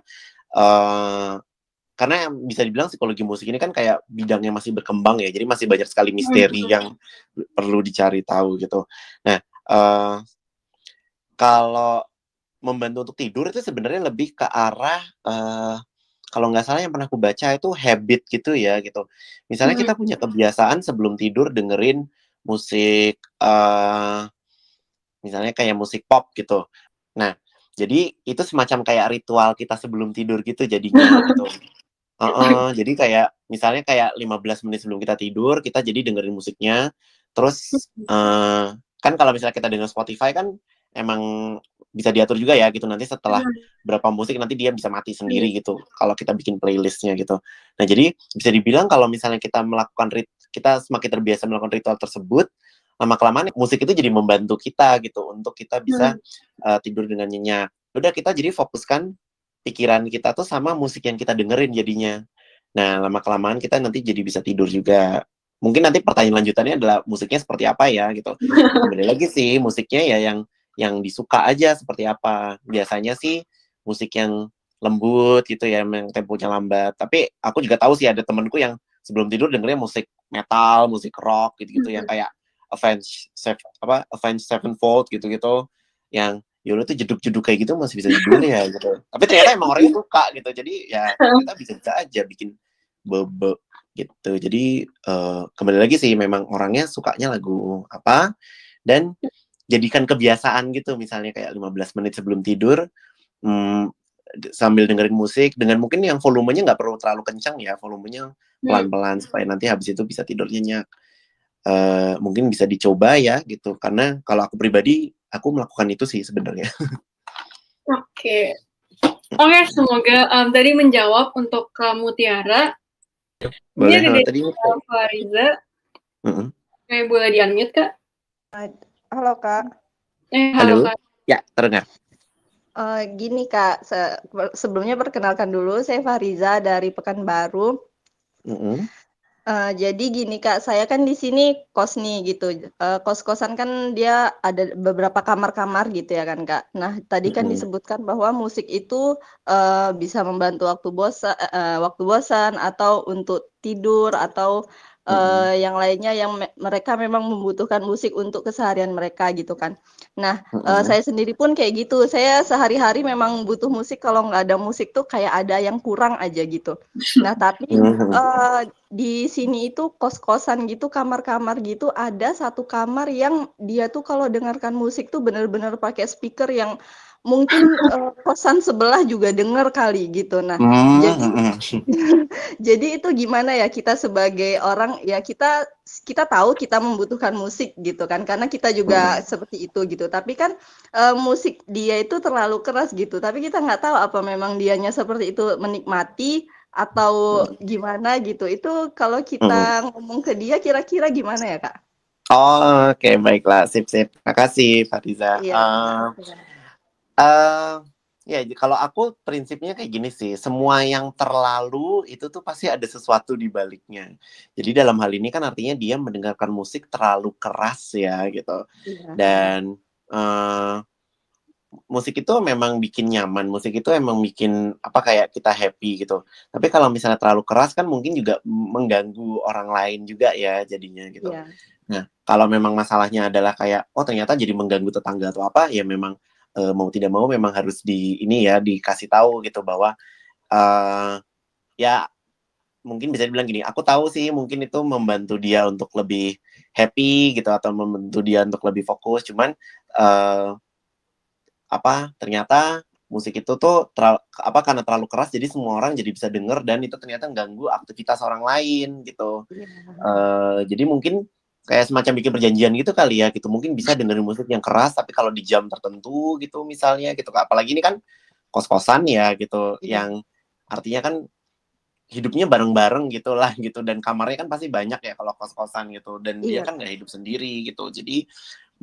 uh, karena bisa dibilang psikologi musik ini kan kayak bidangnya masih berkembang ya jadi masih banyak sekali misteri hmm. yang perlu dicari tahu gitu nah uh, kalau membantu untuk tidur itu sebenarnya lebih ke arah uh, kalau nggak salah yang pernah aku baca itu habit gitu ya gitu. Misalnya hmm. kita punya hmm. kebiasaan sebelum tidur dengerin musik uh, misalnya kayak musik pop gitu. Nah, jadi itu semacam kayak ritual kita sebelum tidur gitu jadinya gitu. Uh -uh, jadi kayak misalnya kayak 15 menit sebelum kita tidur kita jadi dengerin musiknya. Terus uh, kan kalau misalnya kita denger Spotify kan emang bisa diatur juga ya gitu nanti setelah hmm. berapa musik nanti dia bisa mati sendiri iya. gitu kalau kita bikin playlistnya gitu nah jadi bisa dibilang kalau misalnya kita melakukan rit kita semakin terbiasa melakukan ritual tersebut lama kelamaan musik itu jadi membantu kita gitu untuk kita iya. bisa hmm. uh, tidur dengan nyenyak ya udah kita jadi fokuskan pikiran kita tuh sama musik yang kita dengerin jadinya nah lama kelamaan kita nanti jadi bisa tidur juga mungkin nanti pertanyaan lanjutannya adalah musiknya seperti apa ya gitu kembali lagi sih musiknya ya yang yang disuka aja seperti apa. Biasanya sih musik yang lembut gitu ya, yang temponya lambat. Tapi aku juga tahu sih ada temenku yang sebelum tidur dengerin musik metal, musik rock gitu-gitu hmm. yang kayak Avenged Seven apa Avenged Sevenfold gitu-gitu yang yaudah tuh jeduk-jeduk kayak gitu masih bisa tidur ya gitu. Tapi ternyata emang orangnya suka gitu. Jadi ya kita bisa-bisa aja bikin bebe gitu. Jadi uh, kembali lagi sih memang orangnya sukanya lagu apa dan jadikan kebiasaan gitu misalnya kayak 15 menit sebelum tidur hmm, sambil dengerin musik dengan mungkin yang volumenya nggak perlu terlalu kencang ya volumenya hmm. pelan-pelan hmm. supaya nanti habis itu bisa tidur nyenyak uh, mungkin bisa dicoba ya gitu karena kalau aku pribadi aku melakukan itu sih sebenarnya oke okay. oke okay, semoga um, tadi menjawab untuk kamu eh, Tiara boleh Ini tadi Fariza uh -uh. boleh di unmute kak Halo Kak. Eh, halo. halo. Kak. Ya, terdengar. Uh, gini Kak, se sebelumnya perkenalkan dulu, saya Fariza dari Pekanbaru. Mm -hmm. uh, jadi gini Kak, saya kan di sini kos nih gitu. Uh, Kos-kosan kan dia ada beberapa kamar-kamar gitu ya kan Kak. Nah, tadi kan mm -hmm. disebutkan bahwa musik itu uh, bisa membantu waktu bosan, uh, waktu bosan atau untuk tidur atau Uh, hmm. yang lainnya yang me mereka memang membutuhkan musik untuk keseharian mereka gitu kan. Nah, hmm. uh, saya sendiri pun kayak gitu. Saya sehari-hari memang butuh musik. Kalau nggak ada musik tuh kayak ada yang kurang aja gitu. Nah, tapi hmm. uh, di sini itu kos-kosan gitu, kamar-kamar gitu ada satu kamar yang dia tuh kalau dengarkan musik tuh bener-bener pakai speaker yang mungkin uh, kosan sebelah juga dengar kali gitu nah hmm. hmm jadi hmm. jadi itu gimana ya kita sebagai orang ya kita kita tahu kita membutuhkan musik gitu kan karena kita juga hmm. seperti itu gitu tapi kan uh, musik dia itu terlalu keras gitu tapi kita nggak tahu apa memang dianya seperti itu menikmati atau hmm. gimana gitu itu kalau kita hmm. ngomong ke dia kira-kira gimana ya kak Oh, oke okay, baiklah, sip sip. Makasih Fariza. yeah. uh, iya. Eh, Uh, ya, kalau aku prinsipnya kayak gini sih, semua yang terlalu itu tuh pasti ada sesuatu di baliknya. Jadi dalam hal ini kan artinya dia mendengarkan musik terlalu keras ya gitu. Yeah. Dan uh, musik itu memang bikin nyaman, musik itu emang bikin apa kayak kita happy gitu. Tapi kalau misalnya terlalu keras kan mungkin juga mengganggu orang lain juga ya jadinya gitu. Yeah. Nah, kalau memang masalahnya adalah kayak oh ternyata jadi mengganggu tetangga atau apa, ya memang uh, mau tidak mau memang harus di ini ya dikasih tahu gitu bahwa uh, ya mungkin bisa dibilang gini aku tahu sih mungkin itu membantu dia untuk lebih happy gitu atau membantu dia untuk lebih fokus cuman uh, apa ternyata musik itu tuh terlalu, apa karena terlalu keras jadi semua orang jadi bisa denger dan itu ternyata ganggu aktivitas orang lain gitu yeah. Iya. uh, jadi mungkin kayak semacam bikin perjanjian gitu kali ya gitu mungkin bisa dengerin musik yang keras tapi kalau di jam tertentu gitu misalnya gitu apalagi ini kan kos-kosan ya gitu yeah. yang artinya kan hidupnya bareng-bareng gitulah gitu dan kamarnya kan pasti banyak ya kalau kos-kosan gitu dan yeah. dia iya. kan nggak hidup sendiri gitu jadi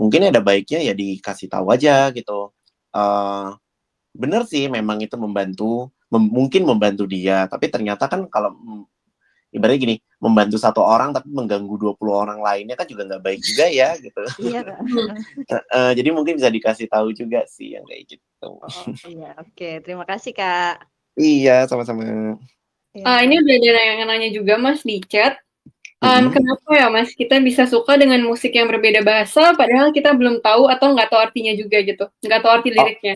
mungkin ada baiknya ya dikasih tahu aja gitu uh, bener sih memang itu membantu mem mungkin membantu dia tapi ternyata kan kalau hmm, ibaratnya gini membantu satu orang tapi mengganggu 20 orang lainnya kan juga nggak baik juga ya gitu. Iya. uh, jadi mungkin bisa dikasih tahu juga sih yang kayak gitu. Oh, iya, oke. Okay. Terima kasih, Kak. Iya, sama-sama. Ya. Uh, ini udah ada yang nanya juga Mas di chat. Um, mm-hmm. Kenapa ya Mas kita bisa suka dengan musik yang berbeda bahasa padahal kita belum tahu atau nggak tahu artinya juga gitu, nggak tahu arti oh. liriknya.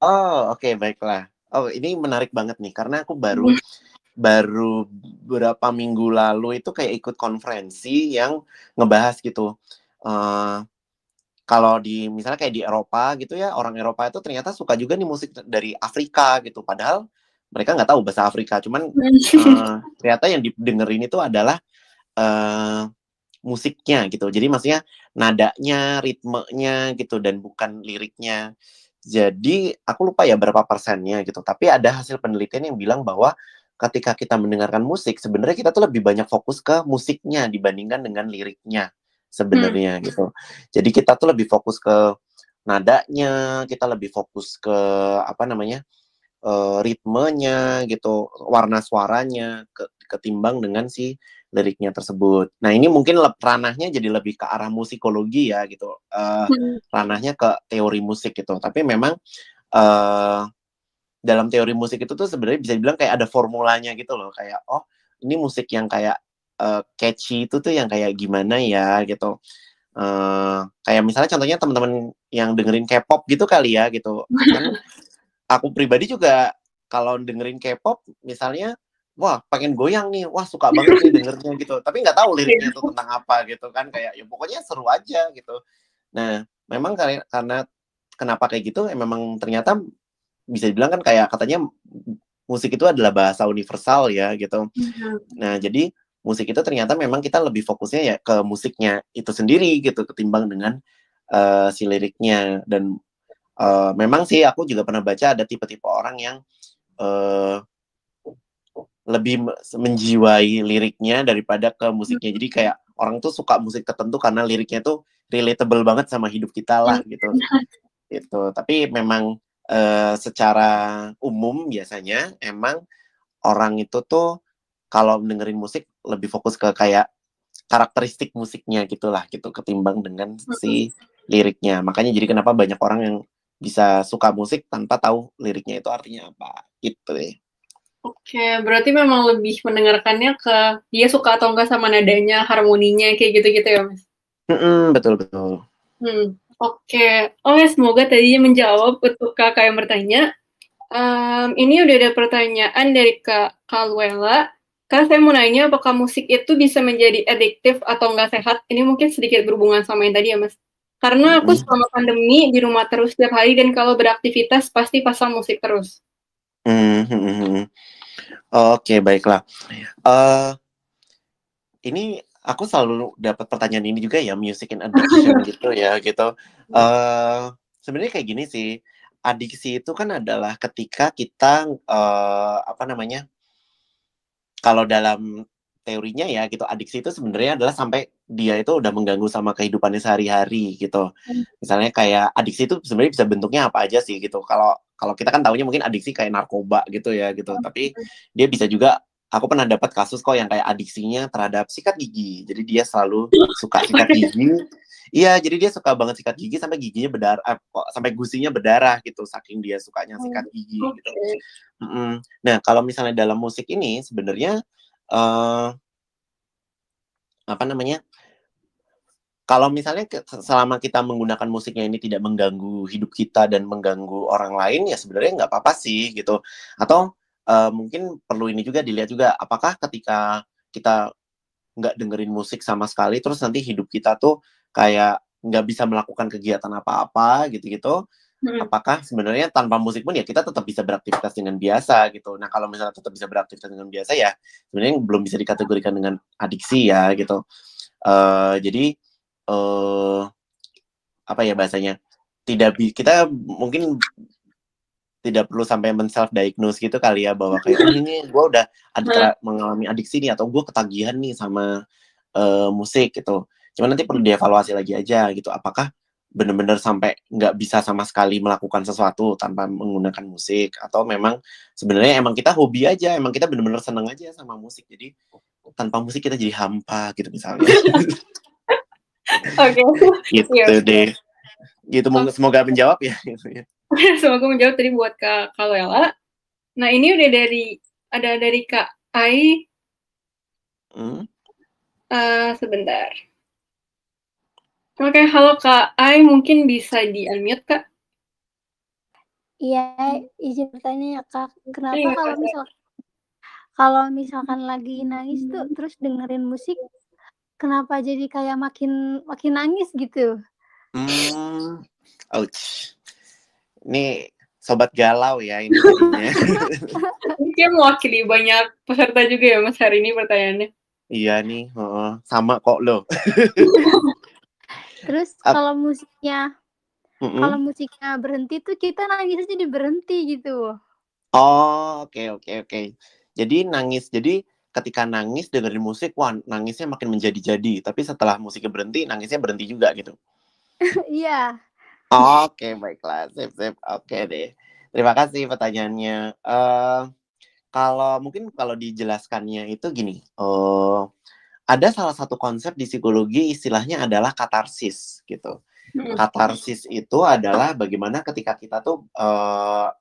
Oh, oh oke okay, baiklah. Oh ini menarik banget nih karena aku baru mm-hmm baru beberapa minggu lalu itu kayak ikut konferensi yang ngebahas gitu. Uh, kalau di misalnya kayak di Eropa gitu ya orang Eropa itu ternyata suka juga nih musik dari Afrika gitu. Padahal mereka nggak tahu bahasa Afrika, cuman uh, ternyata yang didengerin itu adalah uh, musiknya gitu. Jadi maksudnya nadanya, ritmenya gitu dan bukan liriknya. Jadi aku lupa ya berapa persennya gitu. Tapi ada hasil penelitian yang bilang bahwa ketika kita mendengarkan musik sebenarnya kita tuh lebih banyak fokus ke musiknya dibandingkan dengan liriknya sebenarnya hmm. gitu. Jadi kita tuh lebih fokus ke nadanya, kita lebih fokus ke apa namanya? Uh, ritmenya gitu, warna suaranya ke, ketimbang dengan si liriknya tersebut. Nah ini mungkin le- ranahnya jadi lebih ke arah musikologi ya gitu, uh, hmm. ranahnya ke teori musik gitu. Tapi memang uh, dalam teori musik itu tuh sebenarnya bisa dibilang kayak ada formulanya gitu loh kayak oh ini musik yang kayak uh, catchy itu tuh yang kayak gimana ya gitu uh, kayak misalnya contohnya teman-teman yang dengerin K-pop gitu kali ya gitu kan aku pribadi juga kalau dengerin K-pop misalnya wah pengen goyang nih wah suka banget nih dengernya gitu tapi nggak tahu liriknya itu tentang apa gitu kan kayak ya pokoknya seru aja gitu nah memang karena kenapa kayak gitu ya memang ternyata bisa dibilang kan kayak katanya musik itu adalah bahasa universal ya gitu. Mm-hmm. Nah, jadi musik itu ternyata memang kita lebih fokusnya ya ke musiknya itu sendiri gitu ketimbang dengan uh, si liriknya dan uh, memang sih aku juga pernah baca ada tipe-tipe orang yang uh, lebih menjiwai liriknya daripada ke musiknya. Jadi kayak orang tuh suka musik tertentu karena liriknya tuh relatable banget sama hidup kita lah iya, gitu. Itu tapi memang Eh, secara umum biasanya emang orang itu tuh kalau dengerin musik lebih fokus ke kayak karakteristik musiknya gitulah gitu ketimbang dengan si liriknya. Makanya jadi kenapa banyak orang yang bisa suka musik tanpa tahu liriknya itu artinya apa gitu deh. Oke, berarti memang lebih mendengarkannya ke dia suka atau enggak sama nadanya, harmoninya kayak gitu-gitu ya, Mas. Mm -mm, betul betul. Hmm. Oke, okay. oh ya, semoga tadi menjawab untuk kakak yang bertanya. Um, ini udah ada pertanyaan dari Kak Kalwela. Kak, saya mau nanya apakah musik itu bisa menjadi adiktif atau nggak sehat? Ini mungkin sedikit berhubungan sama yang tadi ya, Mas. Karena aku selama pandemi di rumah terus setiap hari dan kalau beraktivitas pasti pasang musik terus. Mm -hmm. Oke, okay, baiklah. Uh, ini aku selalu dapat pertanyaan ini juga ya music and addiction gitu ya gitu uh, sebenarnya kayak gini sih adiksi itu kan adalah ketika kita uh, apa namanya kalau dalam teorinya ya gitu adiksi itu sebenarnya adalah sampai dia itu udah mengganggu sama kehidupannya sehari-hari gitu hmm. misalnya kayak adiksi itu sebenarnya bisa bentuknya apa aja sih gitu kalau kalau kita kan tahunya mungkin adiksi kayak narkoba gitu ya gitu hmm. tapi dia bisa juga aku pernah dapat kasus kok yang kayak adiksinya terhadap sikat gigi. Jadi dia selalu suka sikat gigi. Iya, jadi dia suka banget sikat gigi sampai giginya berdarah, eh, kok, sampai gusinya berdarah gitu, saking dia sukanya oh, sikat gigi gitu. Mm -hmm. Nah, kalau misalnya dalam musik ini sebenarnya uh, apa namanya? Kalau misalnya selama kita menggunakan musiknya ini tidak mengganggu hidup kita dan mengganggu orang lain, ya sebenarnya nggak apa-apa sih gitu. Atau Eh, mungkin perlu ini juga dilihat juga apakah ketika kita nggak dengerin musik sama sekali terus nanti hidup kita tuh kayak nggak bisa melakukan kegiatan apa-apa gitu-gitu hmm. apakah sebenarnya tanpa musik pun ya kita tetap bisa beraktivitas dengan biasa gitu nah kalau misalnya tetap bisa beraktivitas dengan biasa ya sebenarnya belum bisa dikategorikan dengan adiksi ya gitu uh, jadi uh, apa ya bahasanya tidak kita mungkin tidak perlu sampai men self diagnose gitu kali ya bahwa kayak oh, ini gue udah ada mengalami adiksi nih atau gue ketagihan nih sama uh, musik gitu cuman nanti perlu dievaluasi lagi aja gitu apakah benar-benar sampai nggak bisa sama sekali melakukan sesuatu tanpa menggunakan musik atau memang sebenarnya emang kita hobi aja emang kita benar-benar seneng aja sama musik jadi tanpa musik kita jadi hampa gitu misalnya oke okay. gitu yeah. Iya, deh gitu semoga, semoga menjawab ya, gitu ya. semoga menjawab tadi buat kak Kalela nah ini udah dari ada dari kak Ai hmm? uh, sebentar oke okay, halo kak Ai mungkin bisa di unmute kak iya izin bertanya ya kak kenapa iya, kalau misal kalau misalkan lagi nangis tuh terus dengerin musik kenapa jadi kayak makin makin nangis gitu Hmm, ouch. Ini sobat galau ya ini tadinya. Dia mewakili banyak peserta juga ya Mas hari ini pertanyaannya. Iya nih, uh, sama kok lo. Terus kalau musiknya mm -mm. kalau musiknya berhenti tuh kita nangisnya jadi berhenti gitu. Oh, oke okay, oke okay, oke. Okay. Jadi nangis. Jadi ketika nangis dengerin musik, wah nangisnya makin menjadi-jadi. Tapi setelah musiknya berhenti, nangisnya berhenti juga gitu. Iya. Oke, baiklah. Sip, sip. Oke deh. Terima kasih pertanyaannya. Uh, kalau mungkin kalau dijelaskannya itu gini, uh, ada salah satu konsep di psikologi istilahnya adalah katarsis gitu. Hmm. Katarsis itu adalah bagaimana ketika kita tuh uh,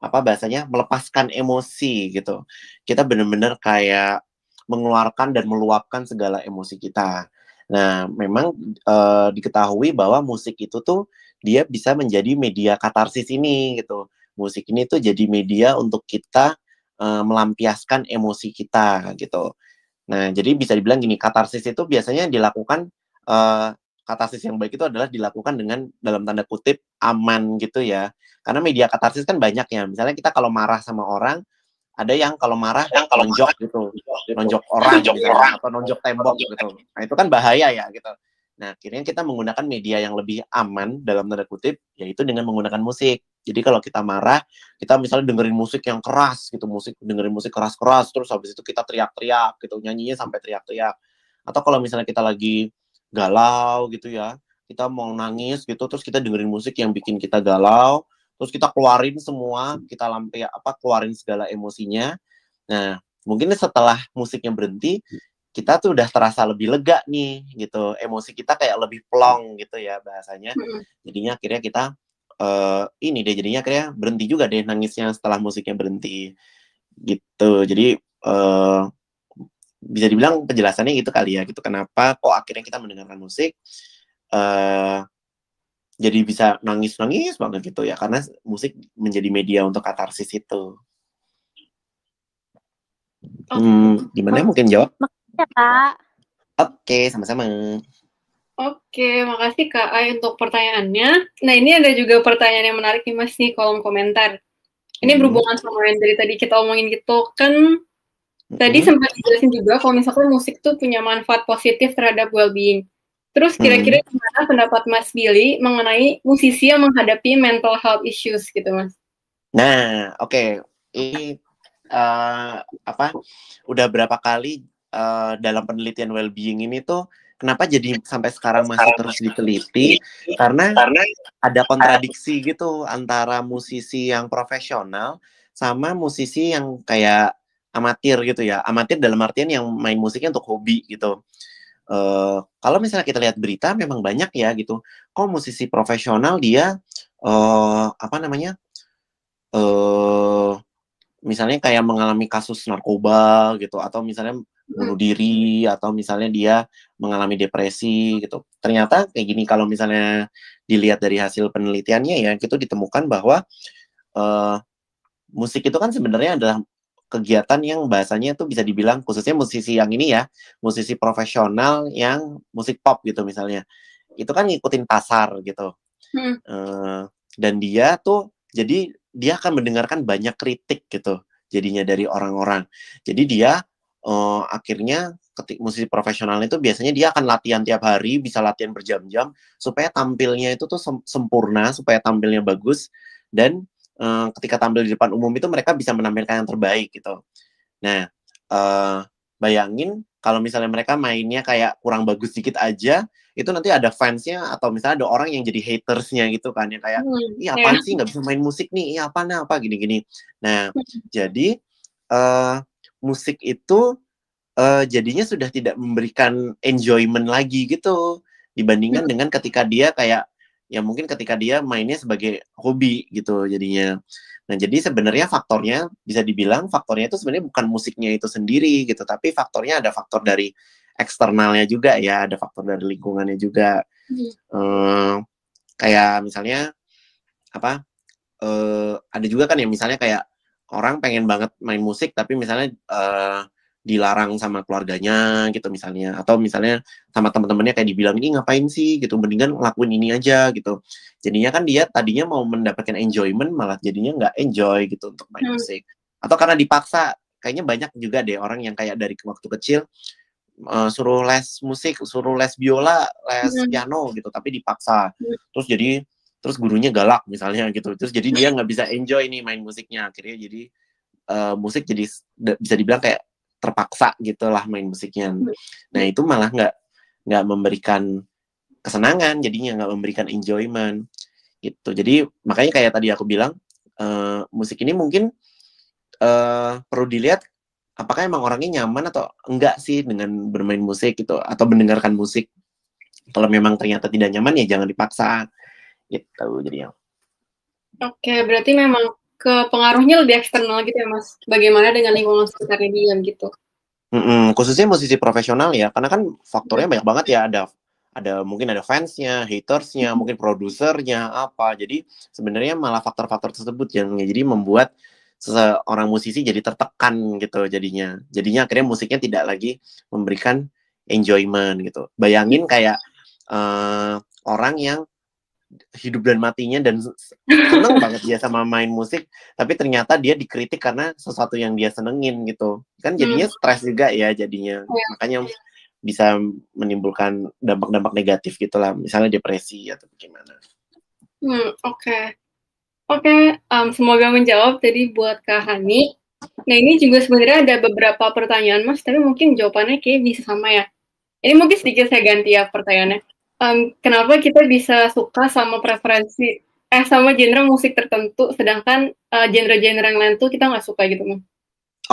apa bahasanya melepaskan emosi gitu. Kita benar-benar kayak mengeluarkan dan meluapkan segala emosi kita. Nah, memang uh, diketahui bahwa musik itu tuh dia bisa menjadi media katarsis ini gitu. Musik ini tuh jadi media untuk kita uh, melampiaskan emosi kita gitu. Nah, jadi bisa dibilang gini, katarsis itu biasanya dilakukan uh, katarsis yang baik itu adalah dilakukan dengan dalam tanda kutip aman gitu ya. Karena media katarsis kan banyak ya. Misalnya kita kalau marah sama orang, ada yang kalau marah yang kalau nonjok marah, gitu, gitu. nonjok orang, nonjok gitu, ya, orang atau nonjok tembok gitu nah itu kan bahaya ya gitu nah akhirnya kita menggunakan media yang lebih aman dalam tanda kutip yaitu dengan menggunakan musik jadi kalau kita marah kita misalnya dengerin musik yang keras gitu musik dengerin musik keras-keras terus habis itu kita teriak-teriak gitu nyanyinya sampai teriak-teriak atau kalau misalnya kita lagi galau gitu ya kita mau nangis gitu terus kita dengerin musik yang bikin kita galau terus kita keluarin semua kita lampir apa keluarin segala emosinya nah mungkin setelah musiknya berhenti kita tuh udah terasa lebih lega nih gitu emosi kita kayak lebih plong gitu ya bahasanya jadinya akhirnya kita uh, ini deh jadinya akhirnya berhenti juga deh nangisnya setelah musiknya berhenti gitu jadi uh, bisa dibilang penjelasannya gitu kali ya gitu kenapa kok akhirnya kita mendengarkan musik uh, jadi bisa nangis-nangis banget gitu ya karena musik menjadi media untuk katarsis itu. Oh. Hmm, gimana oh. mungkin jawab? Ya, Oke, okay, sama-sama. Oke, okay, makasih Kak Ai untuk pertanyaannya. Nah, ini ada juga pertanyaan yang menarik nih Mas di kolom komentar. Ini hmm. berhubungan sama yang dari tadi kita omongin gitu, kan hmm. tadi sempat dijelasin juga kalau misalkan musik tuh punya manfaat positif terhadap well-being. Terus kira-kira hmm. gimana pendapat Mas Billy mengenai musisi yang menghadapi mental health issues gitu, Mas? Nah, oke. Okay. Ini uh, apa? Udah berapa kali uh, dalam penelitian well-being ini tuh kenapa jadi sampai sekarang masih terus diteliti? Karena karena ada kontradiksi gitu antara musisi yang profesional sama musisi yang kayak amatir gitu ya. Amatir dalam artian yang main musiknya untuk hobi gitu uh, kalau misalnya kita lihat berita memang banyak ya gitu kok musisi profesional dia uh, apa namanya uh, misalnya kayak mengalami kasus narkoba gitu atau misalnya bunuh hmm. diri atau misalnya dia mengalami depresi gitu ternyata kayak gini kalau misalnya dilihat dari hasil penelitiannya ya itu ditemukan bahwa uh, musik itu kan sebenarnya adalah kegiatan yang bahasanya itu bisa dibilang khususnya musisi yang ini ya, musisi profesional yang musik pop gitu misalnya. Itu kan ngikutin pasar gitu. Hmm. Uh, dan dia tuh jadi dia akan mendengarkan banyak kritik gitu jadinya dari orang-orang. Jadi dia uh, akhirnya ketik musisi profesional itu biasanya dia akan latihan tiap hari, bisa latihan berjam-jam supaya tampilnya itu tuh sempurna, supaya tampilnya bagus dan Eh, ketika tampil di depan umum itu mereka bisa menampilkan yang terbaik gitu. Nah, uh, bayangin kalau misalnya mereka mainnya kayak kurang bagus sedikit aja, itu nanti ada fansnya atau misalnya ada orang yang jadi hatersnya gitu kan yang kayak, hmm, iya apaan sih nggak bisa main musik nih, iya apa apa gini-gini. Nah, hmm. jadi uh, musik itu uh, jadinya sudah tidak memberikan enjoyment lagi gitu dibandingkan hmm. dengan ketika dia kayak ya mungkin ketika dia mainnya sebagai hobi gitu jadinya. Nah, jadi sebenarnya faktornya bisa dibilang faktornya itu sebenarnya bukan musiknya itu sendiri gitu, tapi faktornya ada faktor dari eksternalnya juga ya, ada faktor dari lingkungannya juga. Yeah. Iya. Uh, kayak misalnya apa? Uh, ada juga kan ya misalnya kayak orang pengen banget main musik tapi misalnya uh, dilarang sama keluarganya gitu misalnya atau misalnya sama teman-temannya kayak dibilang ini ngapain sih gitu mendingan lakuin ini aja gitu jadinya kan dia tadinya mau mendapatkan enjoyment malah jadinya nggak enjoy gitu untuk main hmm. musik atau karena dipaksa kayaknya banyak juga deh orang yang kayak dari waktu kecil uh, suruh les musik suruh les biola les hmm. piano gitu tapi dipaksa hmm. terus jadi terus gurunya galak misalnya gitu terus jadi dia nggak bisa enjoy nih main musiknya akhirnya jadi uh, musik jadi bisa dibilang kayak terpaksa gitulah main musiknya. Hmm. Nah itu malah nggak nggak memberikan kesenangan, jadinya nggak memberikan enjoyment gitu. Jadi makanya kayak tadi aku bilang uh, musik ini mungkin uh, perlu dilihat apakah emang orangnya nyaman atau enggak sih dengan bermain musik gitu atau mendengarkan musik. Kalau memang ternyata tidak nyaman ya jangan dipaksa gitu Jadi yang Oke, berarti memang ke pengaruhnya lebih eksternal gitu ya mas bagaimana dengan lingkungan sekitarnya dia gitu Mm-mm, khususnya musisi profesional ya karena kan faktornya iya. banyak banget ya ada ada mungkin ada fansnya, hatersnya, mungkin produsernya apa. Jadi sebenarnya malah faktor-faktor tersebut yang jadi membuat seorang musisi jadi tertekan gitu jadinya. Jadinya akhirnya musiknya tidak lagi memberikan enjoyment gitu. Bayangin iya. kayak uh, orang yang hidup dan matinya dan seneng banget dia sama main musik tapi ternyata dia dikritik karena sesuatu yang dia senengin gitu kan hmm. jadinya stres juga ya jadinya ya. makanya bisa menimbulkan dampak-dampak negatif gitulah misalnya depresi atau gimana hmm oke okay. oke okay, um, semoga menjawab tadi buat kak Hani nah ini juga sebenarnya ada beberapa pertanyaan mas tapi mungkin jawabannya kayak bisa sama ya ini mungkin sedikit saya ganti ya pertanyaannya um, kenapa kita bisa suka sama preferensi eh sama genre musik tertentu sedangkan uh, genre-genre yang lain tuh kita nggak suka gitu mah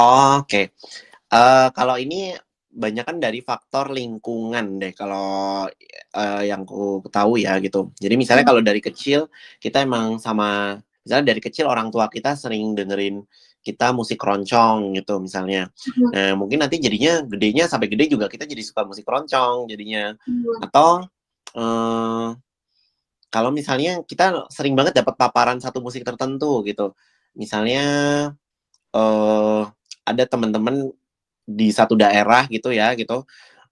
oh, oke okay. uh, eh, kalau ini banyak kan dari faktor lingkungan deh kalau uh, yang ku ketahui ya gitu jadi misalnya kalau dari kecil kita emang sama misalnya dari kecil orang tua kita sering dengerin kita musik keroncong gitu misalnya hmm. nah mungkin nanti jadinya gedenya sampai gede juga kita jadi suka musik keroncong jadinya hmm. atau uh, kalau misalnya kita sering banget dapat paparan satu musik tertentu gitu misalnya uh, ada teman-teman di satu daerah gitu ya gitu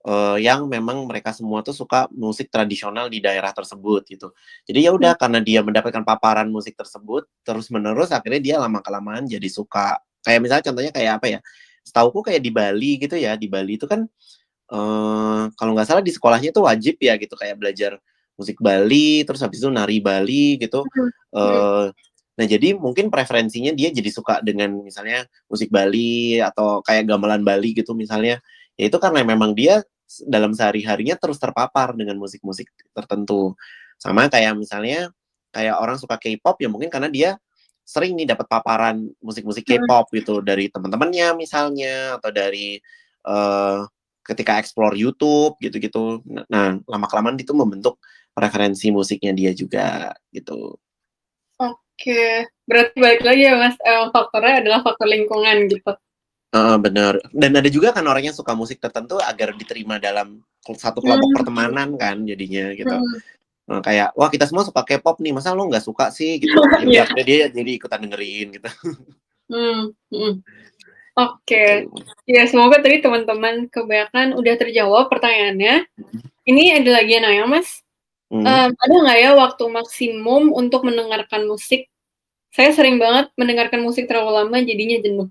uh, yang memang mereka semua tuh suka musik tradisional di daerah tersebut gitu jadi ya udah karena dia mendapatkan paparan musik tersebut terus menerus akhirnya dia lama kelamaan jadi suka kayak misalnya contohnya kayak apa ya setauku kayak di Bali gitu ya di Bali itu kan Eh, kalau nggak salah di sekolahnya tuh wajib ya gitu kayak belajar musik Bali terus habis itu nari Bali gitu uh, nah jadi mungkin preferensinya dia jadi suka dengan misalnya musik Bali atau kayak gamelan Bali gitu misalnya ya itu karena memang dia dalam sehari harinya terus terpapar dengan musik-musik tertentu sama kayak misalnya kayak orang suka K-pop ya mungkin karena dia sering nih dapat paparan musik-musik mm-hmm. K-pop gitu dari teman-temannya misalnya atau dari uh, ketika explore YouTube gitu-gitu. Nah, nah, lama-kelamaan itu membentuk referensi musiknya dia juga gitu. Oke, berarti balik lagi ya Mas, eh, faktornya adalah faktor lingkungan gitu. Uh, bener. Dan ada juga kan orang yang suka musik tertentu agar diterima dalam satu kelompok hmm. pertemanan kan jadinya gitu. Hmm. Nah, kayak wah kita semua suka K-pop nih, masa lo nggak suka sih gitu. Jadi iya. yeah. dia jadi ikutan dengerin gitu. hmm. Hmm. Oke, okay. Gitu. ya semoga tadi teman-teman kebanyakan udah terjawab pertanyaannya. Mm-hmm. Ini ada lagi yang nanya mas, hmm. um, ada nggak ya waktu maksimum untuk mendengarkan musik? Saya sering banget mendengarkan musik terlalu lama jadinya jenuh.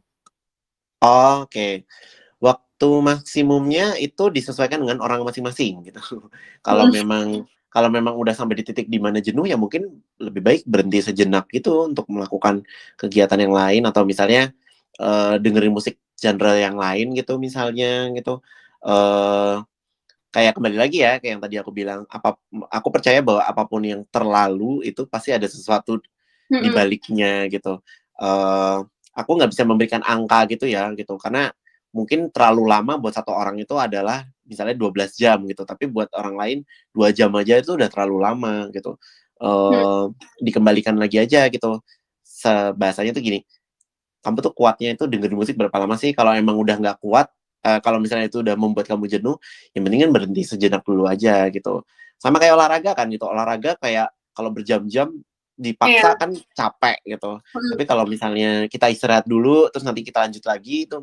Oke, okay. waktu maksimumnya itu disesuaikan dengan orang masing-masing gitu. kalau hmm. memang kalau memang udah sampai di titik di mana jenuh ya mungkin lebih baik berhenti sejenak gitu untuk melakukan kegiatan yang lain atau misalnya Eh, dengerin musik genre yang lain gitu misalnya gitu uh, kayak kembali lagi ya kayak yang tadi aku bilang apa aku percaya bahwa apapun yang terlalu itu pasti ada sesuatu di baliknya gitu uh, aku nggak bisa memberikan angka gitu ya gitu karena mungkin terlalu lama buat satu orang itu adalah misalnya 12 jam gitu tapi buat orang lain dua jam aja itu udah terlalu lama gitu uh, dikembalikan lagi aja gitu sebahasanya tuh gini kamu tuh kuatnya itu dengerin musik berapa lama sih kalau emang udah nggak kuat uh, kalau misalnya itu udah membuat kamu jenuh yang mendingan berhenti sejenak dulu aja gitu sama kayak olahraga kan gitu olahraga kayak kalau berjam-jam dipaksa yeah. kan capek gitu hmm. tapi kalau misalnya kita istirahat dulu terus nanti kita lanjut lagi itu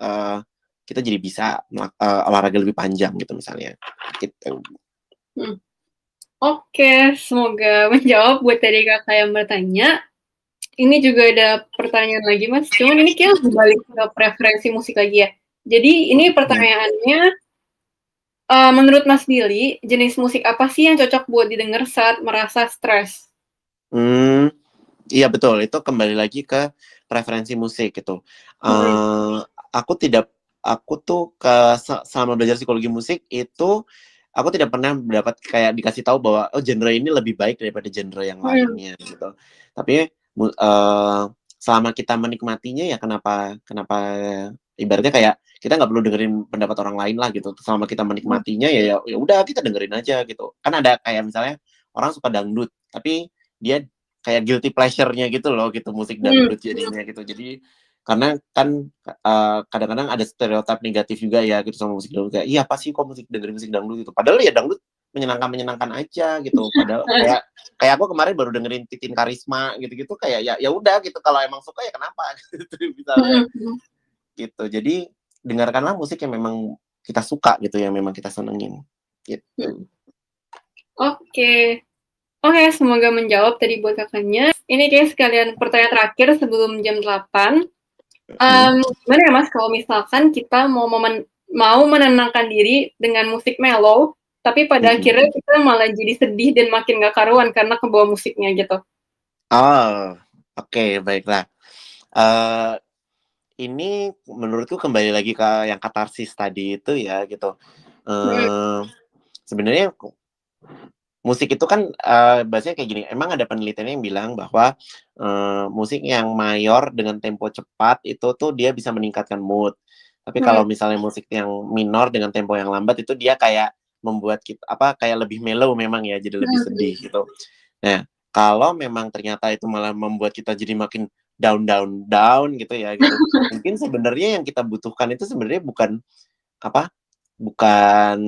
uh, kita jadi bisa uh, olahraga lebih panjang gitu misalnya gitu. Hmm. Oke, okay, semoga menjawab buat tadi kakak yang bertanya. Ini juga ada pertanyaan lagi mas, cuman ini kita kembali ke preferensi musik lagi ya. Jadi ini pertanyaannya, uh, menurut Mas Billy jenis musik apa sih yang cocok buat didengar saat merasa stres? Hmm, iya betul. Itu kembali lagi ke preferensi musik gitu. Uh, aku tidak, aku tuh ke selama belajar psikologi musik itu aku tidak pernah mendapat kayak dikasih tahu bahwa oh genre ini lebih baik daripada genre yang hmm. lainnya gitu. Tapi uh, selama kita menikmatinya ya kenapa kenapa ibaratnya kayak kita nggak perlu dengerin pendapat orang lain lah gitu selama kita menikmatinya ya, ya ya udah kita dengerin aja gitu kan ada kayak misalnya orang suka dangdut tapi dia kayak guilty pleasure-nya gitu loh gitu musik hmm. dangdut jadinya gitu jadi karena kan kadang eh, kadang-kadang ada stereotip negatif juga ya gitu sama musik dangdut kayak iya apa sih kok musik dengerin musik dangdut gitu padahal ya dangdut menyenangkan menyenangkan aja gitu padahal kayak kayak aku kemarin baru dengerin titin karisma gitu gitu kayak ya ya udah gitu kalau emang suka ya kenapa gitu gitu jadi dengarkanlah musik yang memang kita suka gitu yang memang kita senengin gitu oke okay. oke okay, semoga menjawab tadi buat kakaknya ini guys sekalian pertanyaan terakhir sebelum jam delapan um, mana ya mas kalau misalkan kita mau momen mau menenangkan diri dengan musik mellow tapi pada hmm. akhirnya kita malah jadi sedih dan makin gak karuan karena kebawa musiknya gitu. Oh, oke okay, baiklah. Uh, ini menurutku kembali lagi ke yang katarsis tadi itu ya gitu. Uh, hmm. Eh, sebenarnya musik itu kan uh, bahasanya kayak gini. Emang ada penelitian yang bilang bahwa uh, musik yang mayor dengan tempo cepat itu tuh dia bisa meningkatkan mood. Tapi hmm. kalau misalnya musik yang minor dengan tempo yang lambat itu dia kayak membuat kita apa kayak lebih mellow memang ya jadi lebih iya, sedih iya. gitu nah kalau memang ternyata itu malah membuat kita jadi makin down down down gitu ya gitu. mungkin sebenarnya yang kita butuhkan itu sebenarnya bukan apa bukan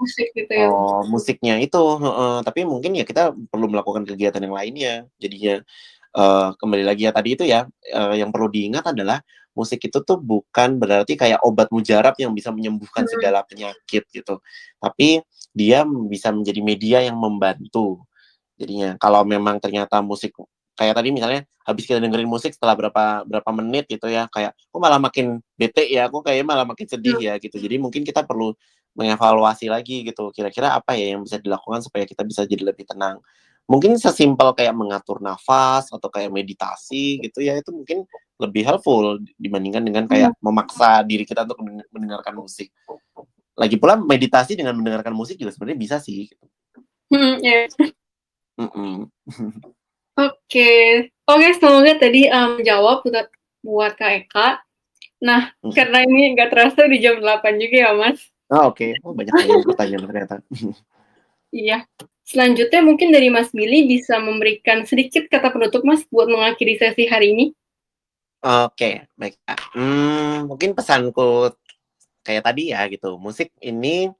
musik gitu ya. oh, musiknya itu uh, tapi mungkin ya kita perlu melakukan kegiatan yang lainnya jadinya uh, kembali lagi ya tadi itu ya uh, yang perlu diingat adalah musik itu tuh bukan berarti kayak obat mujarab yang bisa menyembuhkan hmm. segala penyakit gitu. Tapi dia bisa menjadi media yang membantu. Jadinya kalau memang ternyata musik kayak tadi misalnya habis kita dengerin musik setelah berapa berapa menit gitu ya kayak aku malah makin bete ya aku kayaknya malah makin sedih hmm. ya gitu jadi mungkin kita perlu mengevaluasi lagi gitu kira-kira apa ya yang bisa dilakukan supaya kita bisa jadi lebih tenang mungkin sesimpel kayak mengatur nafas atau kayak meditasi gitu ya itu mungkin lebih helpful dibandingkan dengan kayak hmm. memaksa diri kita untuk mendengarkan musik. Lagi pula meditasi dengan mendengarkan musik juga sebenarnya bisa sih. Gitu. Hmm, yeah. Oke, okay. oke okay, semoga tadi um, jawab buat buat Kak Eka. Nah, hmm. karena ini nggak terasa di jam 8 juga ya, Mas. Oh, oke. Okay. Oh, banyak pertanyaan ternyata. iya. Selanjutnya mungkin dari Mas Billy bisa memberikan sedikit kata penutup Mas buat mengakhiri sesi hari ini. Oke, baik Hmm, mungkin pesanku kayak tadi ya gitu, musik ini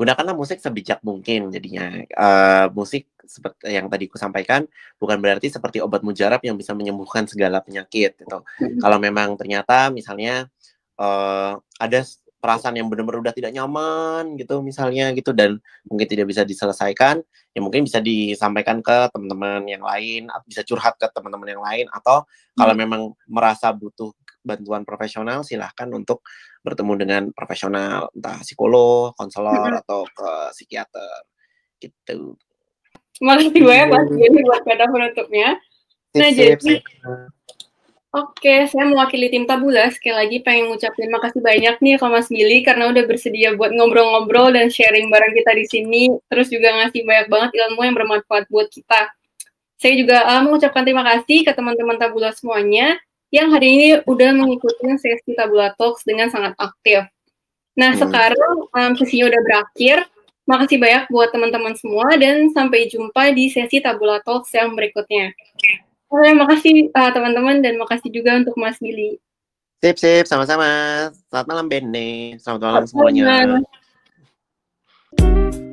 gunakanlah musik sebijak mungkin jadinya, Uh, musik seperti yang tadi ku sampaikan bukan berarti seperti obat mujarab yang bisa menyembuhkan segala penyakit gitu. Kalau memang ternyata misalnya, uh, ada perasaan yang benar-benar udah tidak nyaman gitu misalnya gitu dan mungkin tidak bisa diselesaikan ya mungkin bisa disampaikan ke teman-teman yang lain atau bisa curhat ke teman-teman yang lain atau kalau hmm. memang merasa butuh bantuan profesional silahkan untuk bertemu dengan profesional entah psikolog, konselor hmm. atau ke psikiater gitu. Makasih banyak Mas jadi buat kata penutupnya. Nah jadi Oke, saya mewakili tim Tabula. Sekali lagi pengen ngucapin kasih banyak nih ke Mas Billy karena udah bersedia buat ngobrol-ngobrol dan sharing bareng kita di sini. Terus juga ngasih banyak banget ilmu yang bermanfaat buat kita. Saya juga uh, mengucapkan terima kasih ke teman-teman Tabula semuanya yang hari ini udah mengikuti sesi Tabula Talks dengan sangat aktif. Nah, hmm. sekarang um, eh, sesinya udah berakhir. Makasih banyak buat teman-teman semua dan sampai jumpa di sesi Tabula Talks yang berikutnya. Terima kasih teman eh, teman-teman dan makasih juga untuk Mas Gili. Sip, sip, sama-sama. Selamat malam Bene, selamat malam Selamat semuanya. Malam.